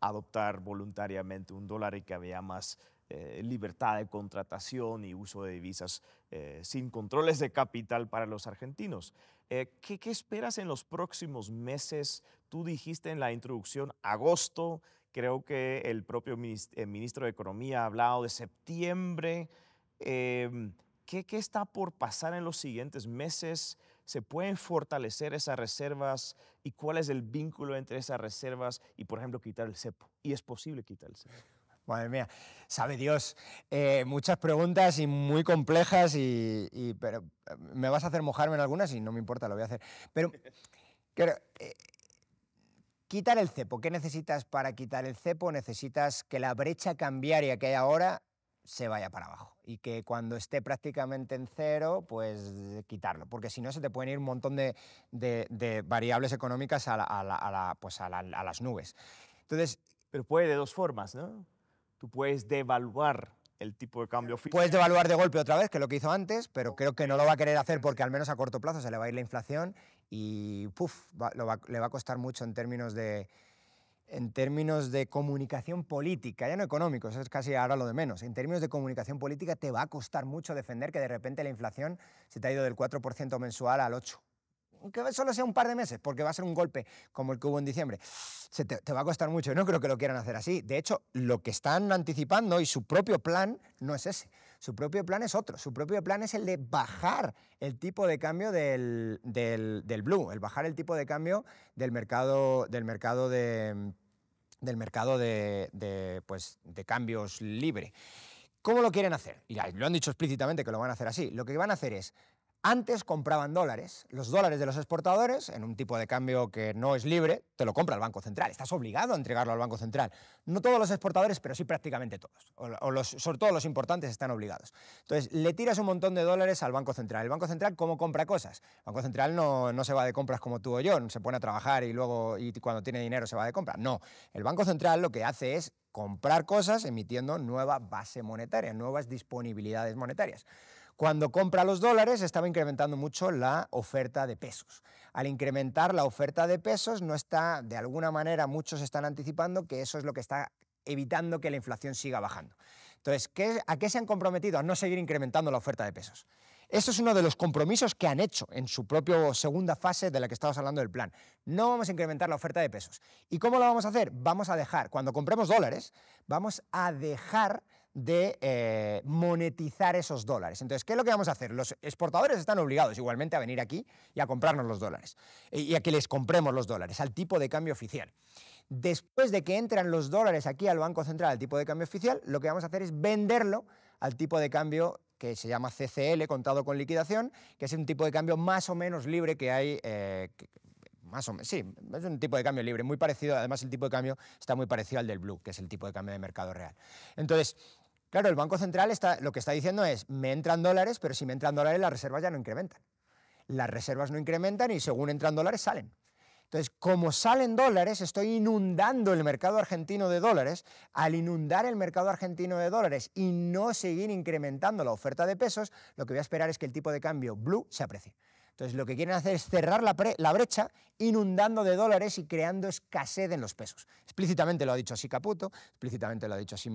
adoptar voluntariamente un dólar y que había más eh, libertad de contratación y uso de divisas eh, sin controles de capital para los argentinos. Eh, ¿qué, esperas en los próximos meses? Tú dijiste en la introducción agosto, creo que el propio ministro de Economía ha hablado de septiembre. Em, ¿qué, está por pasar en los siguientes meses? ¿Se pueden fortalecer esas reservas? ¿Y cuál es el vínculo entre esas reservas y, por ejemplo, quitar el cepo? ¿Y es posible quitar el cepo? Madre mía, sabe Dios. Eh, muchas preguntas y muy complejas, y, pero eh, me vas a hacer mojarme en algunas y no me importa, lo voy a hacer. Pero, eh, quitar el cepo, ¿qué necesitas para quitar el cepo? Necesitas que la brecha cambiaria que hay ahora se vaya para abajo y que cuando esté prácticamente en cero, pues quitarlo, porque si no se te pueden ir un montón de, variables económicas a, pues, a las nubes. Entonces... Pero puede de dos formas, ¿no? tú puedes devaluar el tipo de cambio fijo. Puedes devaluar de golpe otra vez, que es lo que hizo antes, pero creo que no lo va a querer hacer porque al menos a corto plazo se le va a ir la inflación y puff, le va a costar mucho en términos de en términos de comunicación política, ya no económicos, es casi ahora lo de menos, en términos de comunicación política te va a costar mucho defender que de repente la inflación se te ha ido del 4% mensual al 8% que solo sea un par de meses, porque va a ser un golpe como el que hubo en diciembre. Se te, va a costar mucho, no creo que lo quieran hacer así. De hecho, lo que están anticipando y su propio plan no es ese, su propio plan es otro, su propio plan es el de bajar el tipo de cambio del, del blue, el bajar el tipo de cambio del mercado, del mercado de del mercado de, pues, de cambios libre. ¿Cómo lo quieren hacer? Y lo han dicho explícitamente que lo van a hacer así. Lo que van a hacer es antes compraban dólares, los dólares de los exportadores, en un tipo de cambio que no es libre, te lo compra el Banco Central, estás obligado a entregarlo al Banco Central. No todos los exportadores, pero sí prácticamente todos, o sobre todo los importantes están obligados. Entonces, le tiras un montón de dólares al Banco Central. ¿El Banco Central cómo compra cosas? El Banco Central no, no se va de compras como tú o yo, se pone a trabajar y luego y cuando tiene dinero se va de compras. No, el Banco Central lo que hace es comprar cosas emitiendo nueva base monetaria, nuevas disponibilidades monetarias. Cuando compra los dólares estaba incrementando mucho la oferta de pesos. Al incrementar la oferta de pesos, no está, de alguna manera, muchos están anticipando que eso es lo que está evitando que la inflación siga bajando. Entonces, ¿a qué se han comprometido? A no seguir incrementando la oferta de pesos. Eso es uno de los compromisos que han hecho en su propia segunda fase de la que estabas hablando del plan. No vamos a incrementar la oferta de pesos. ¿Y cómo lo vamos a hacer? Vamos a dejar, cuando compremos dólares, vamos a dejar de eh, monetizar esos dólares. Entonces, ¿qué es lo que vamos a hacer? Los exportadores están obligados igualmente a venir aquí y a comprarnos los dólares, eh, y a que les compremos los dólares al tipo de cambio oficial. Después de que entran los dólares aquí al Banco Central al tipo de cambio oficial, lo que vamos a hacer es venderlo al tipo de cambio que se llama CCL, contado con liquidación, que es un tipo de cambio más o menos libre que hay, eh, más o menos, sí, es un tipo de cambio libre, muy parecido, además el tipo de cambio está muy parecido al del blue, que es el tipo de cambio de mercado real. Entonces, Claro, el Banco Central está, lo que está diciendo es, me entran dólares, pero si me entran dólares las reservas ya no incrementan. Las reservas no incrementan y según entran dólares salen. Entonces, como salen dólares, estoy inundando el mercado argentino de dólares. Al inundar el mercado argentino de dólares y no seguir incrementando la oferta de pesos, lo que voy a esperar es que el tipo de cambio blue se aprecie. Entonces, lo que quieren hacer es cerrar la, brecha, inundando de dólares y creando escasez en los pesos. Explícitamente lo ha dicho así Caputo, explícitamente lo ha dicho así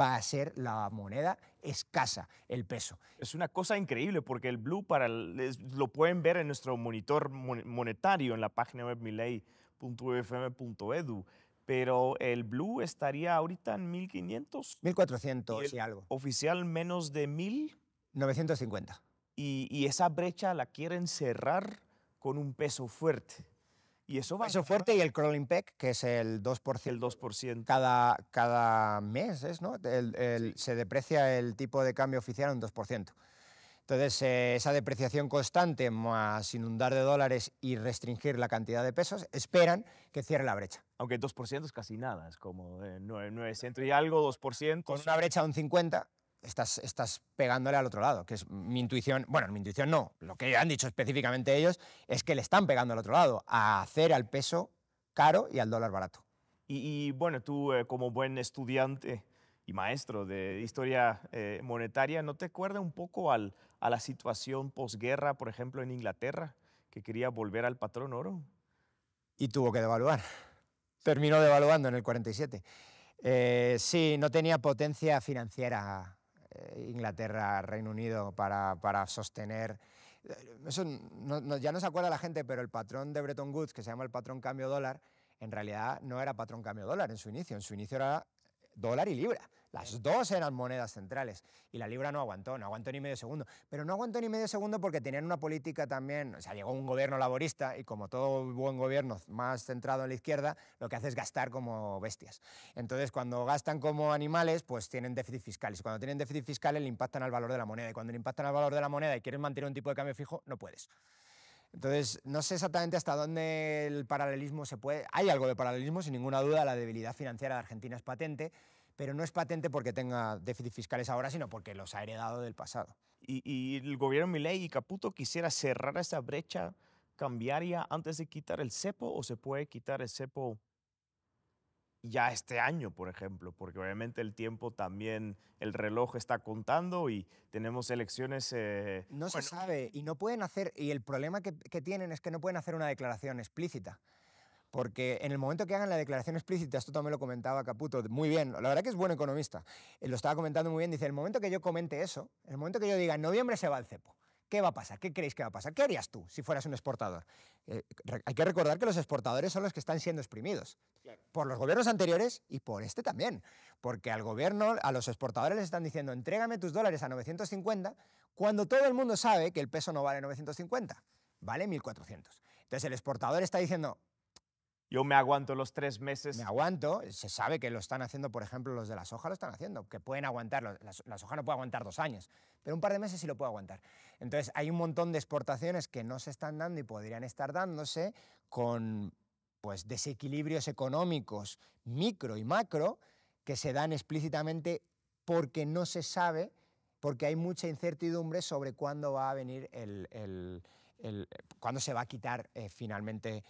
Va a ser la moneda escasa, el peso. Es una cosa increíble porque el blue para lo pueden ver en nuestro monitor monetario en la página web milei.fm.edu pero el blue estaría ahorita en 1500. 1400 y algo. Oficial menos de 1000. 950 y, esa brecha la quieren cerrar con un peso fuerte. Y eso va Peso fuerte y el crawling peg, que es el 2%. El 2%. Cada, cada mes, ¿es, ¿no? El, Se deprecia el tipo de cambio oficial un 2%. Entonces, eh, esa depreciación constante más inundar de dólares y restringir la cantidad de pesos, esperan que cierre la brecha. Aunque 2% es casi nada, es como 9, eh, y algo, 2%. Con una brecha de un 50, estás, pegándole al otro lado, que es mi intuición, bueno, mi intuición no, lo que han dicho específicamente ellos es que le están pegando al otro lado, a hacer al peso caro y al dólar barato. Y, bueno, tú eh, como buen estudiante y maestro de historia eh, monetaria, ¿no te acuerdas un poco a la situación posguerra, por ejemplo, en Inglaterra, que quería volver al patrón oro? Y tuvo que devaluar. Terminó devaluando en el 47. Eh, sí, no tenía potencia financiera eh, Inglaterra, Reino Unido, para, sostener. Eh, ya no se acuerda la gente, pero el patrón de Bretton Woods, que se llama el patrón cambio dólar, en realidad no era patrón cambio dólar en su inicio. En su inicio era dólar y libra. Las dos eran monedas centrales y la libra no aguantó, no aguantó ni medio segundo. Pero no aguantó ni medio segundo porque tenían una política también, o sea, llegó un gobierno laborista y como todo buen gobierno más centrado en la izquierda, lo que hace es gastar como bestias. Entonces, cuando gastan como animales, pues tienen déficit fiscal. Y Cuando tienen déficit fiscal, le impactan al valor de la moneda. Y cuando le impactan al valor de la moneda y quieren mantener un tipo de cambio fijo, no puedes. Entonces, no sé exactamente hasta dónde el paralelismo se puede... Hay algo de paralelismo, sin ninguna duda, la debilidad financiera de Argentina es patente pero no es patente porque tenga déficit fiscales ahora, sino porque los ha heredado del pasado. Y, el gobierno Milei y Caputo quisiera cerrar esa brecha cambiaria antes de quitar el cepo o se puede quitar el cepo ya este año, por ejemplo, porque obviamente el tiempo también, el reloj está contando y tenemos elecciones... Eh, no se sabe y no pueden hacer, y el problema que, tienen es que no pueden hacer una declaración explícita porque en el momento que hagan la declaración explícita, esto también lo comentaba Caputo, muy bien, la verdad que es buen economista, eh, lo estaba comentando muy bien, dice, el momento que yo comente eso, el momento que yo diga, en noviembre se va el cepo, ¿Qué va a pasar? ¿Qué creéis que va a pasar? ¿Qué harías tú si fueras un exportador? Eh, hay que recordar que los exportadores son los que están siendo exprimidos por los gobiernos anteriores y por este también. Porque al gobierno, a los exportadores les están diciendo, entrégame tus dólares a 950, cuando todo el mundo sabe que el peso no vale 950, vale 1400. Entonces el exportador está diciendo, yo me aguanto los tres meses. Me aguanto. Se sabe que lo están haciendo, por ejemplo, los de la soja lo están haciendo, que pueden aguantarlo. La, soja no puede aguantar dos años, pero un par de meses sí lo puede aguantar. Entonces, hay un montón de exportaciones que no se están dando y podrían estar dándose con pues, desequilibrios económicos micro y macro que se dan explícitamente porque no se sabe, porque hay mucha incertidumbre sobre cuándo va a venir el, el, cuándo se va a quitar eh, finalmente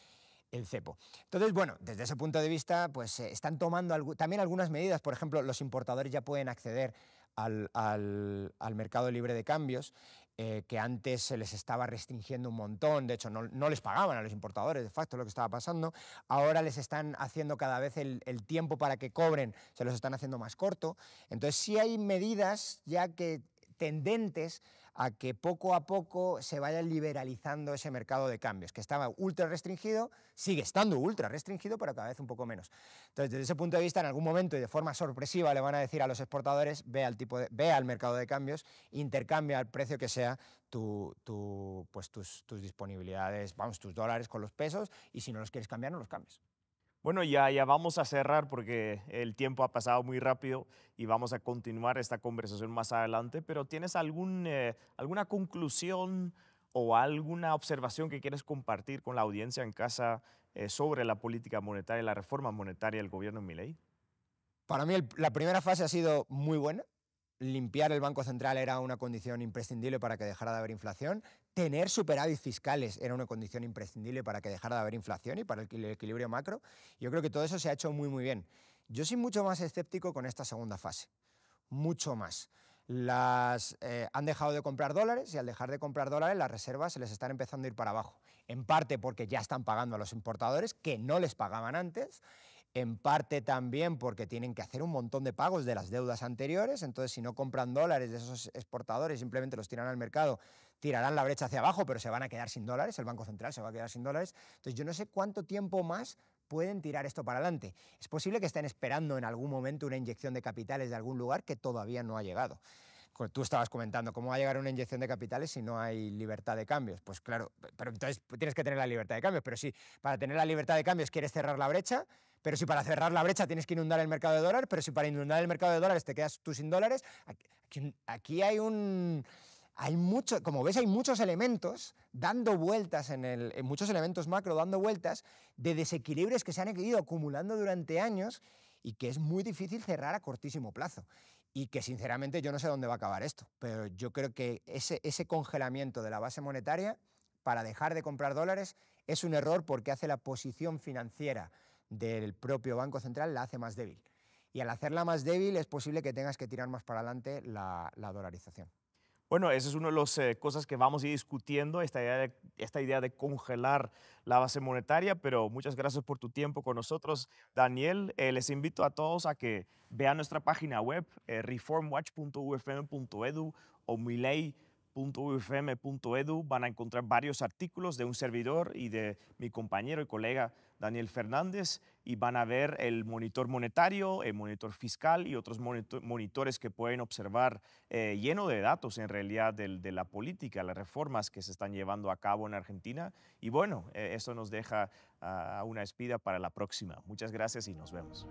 el cepo. Entonces, bueno, desde ese punto de vista, pues eh, están tomando también algunas medidas. Por ejemplo, los importadores ya pueden acceder al, mercado libre de cambios, eh, que antes se les estaba restringiendo un montón. De hecho, no, les pagaban a los importadores, de facto, lo que estaba pasando. Ahora les están haciendo cada vez el, el tiempo para que cobren, se los están haciendo más corto. Entonces, sí hay medidas ya que tendentes a que poco a poco se vaya liberalizando ese mercado de cambios, que estaba ultra restringido, sigue estando ultra restringido, pero cada vez un poco menos. Entonces, desde ese punto de vista, en algún momento y de forma sorpresiva le van a decir a los exportadores, ve al, tipo ve al mercado de cambios, intercambia al precio que sea pues, tus, disponibilidades, vamos, tus dólares con los pesos, y si no los quieres cambiar, no los cambies. Bueno, ya, ya vamos a cerrar porque el tiempo ha pasado muy rápido y vamos a continuar esta conversación más adelante, pero ¿tienes algún, eh, alguna conclusión o alguna observación que quieres compartir con la audiencia en casa eh, sobre la política monetaria, y la reforma monetaria del gobierno de ley? Para mí la primera fase ha sido muy buena. Limpiar el Banco Central era una condición imprescindible para que dejara de haber inflación. Tener superávit fiscales era una condición imprescindible para que dejara de haber inflación y para el equilibrio macro. Yo creo que todo eso se ha hecho muy, muy bien. Yo soy mucho más escéptico con esta segunda fase, mucho más. Las, eh, han dejado de comprar dólares y al dejar de comprar dólares las reservas se les están empezando a ir para abajo. En parte porque ya están pagando a los importadores que no les pagaban antes en parte también porque tienen que hacer un montón de pagos de las deudas anteriores, entonces si no compran dólares de esos exportadores, simplemente los tiran al mercado, tirarán la brecha hacia abajo, pero se van a quedar sin dólares, el Banco Central se va a quedar sin dólares. Entonces yo no sé cuánto tiempo más pueden tirar esto para adelante. Es posible que estén esperando en algún momento una inyección de capitales de algún lugar que todavía no ha llegado tú estabas comentando, ¿cómo va a llegar una inyección de capitales si no hay libertad de cambios? Pues claro, pero entonces pues, tienes que tener la libertad de cambios, pero si para tener la libertad de cambios quieres cerrar la brecha, pero si para cerrar la brecha tienes que inundar el mercado de dólares, pero si para inundar el mercado de dólares te quedas tú sin dólares, aquí, hay un como ves, hay muchos elementos dando vueltas en el, eh, muchos elementos macro dando vueltas de desequilibrios que se han ido acumulando durante años y que es muy difícil cerrar a cortísimo plazo. Y que sinceramente yo no sé dónde va a acabar esto, pero yo creo que ese congelamiento de la base monetaria para dejar de comprar dólares es un error porque hace la posición financiera del propio Banco Central la hace más débil. Y al hacerla más débil es posible que tengas que tirar más para adelante la, la dolarización. Bueno, esa es una de las eh, cosas que vamos a ir discutiendo, esta idea, de, esta idea de congelar la base monetaria, pero muchas gracias por tu tiempo con nosotros, Daniel. Eh, les invito a todos a que vean nuestra página web, eh, reformwatch.ufm.edu o ley .ufm.edu van a encontrar varios artículos de un servidor y de mi compañero y colega Daniel Fernández y van a ver el monitor monetario, el monitor fiscal y otros monitores que pueden observar eh, lleno de datos en realidad de, de, la política, las reformas que se están llevando a cabo en Argentina. Y bueno, eh, eso nos deja a una espida para la próxima. Muchas gracias y nos vemos.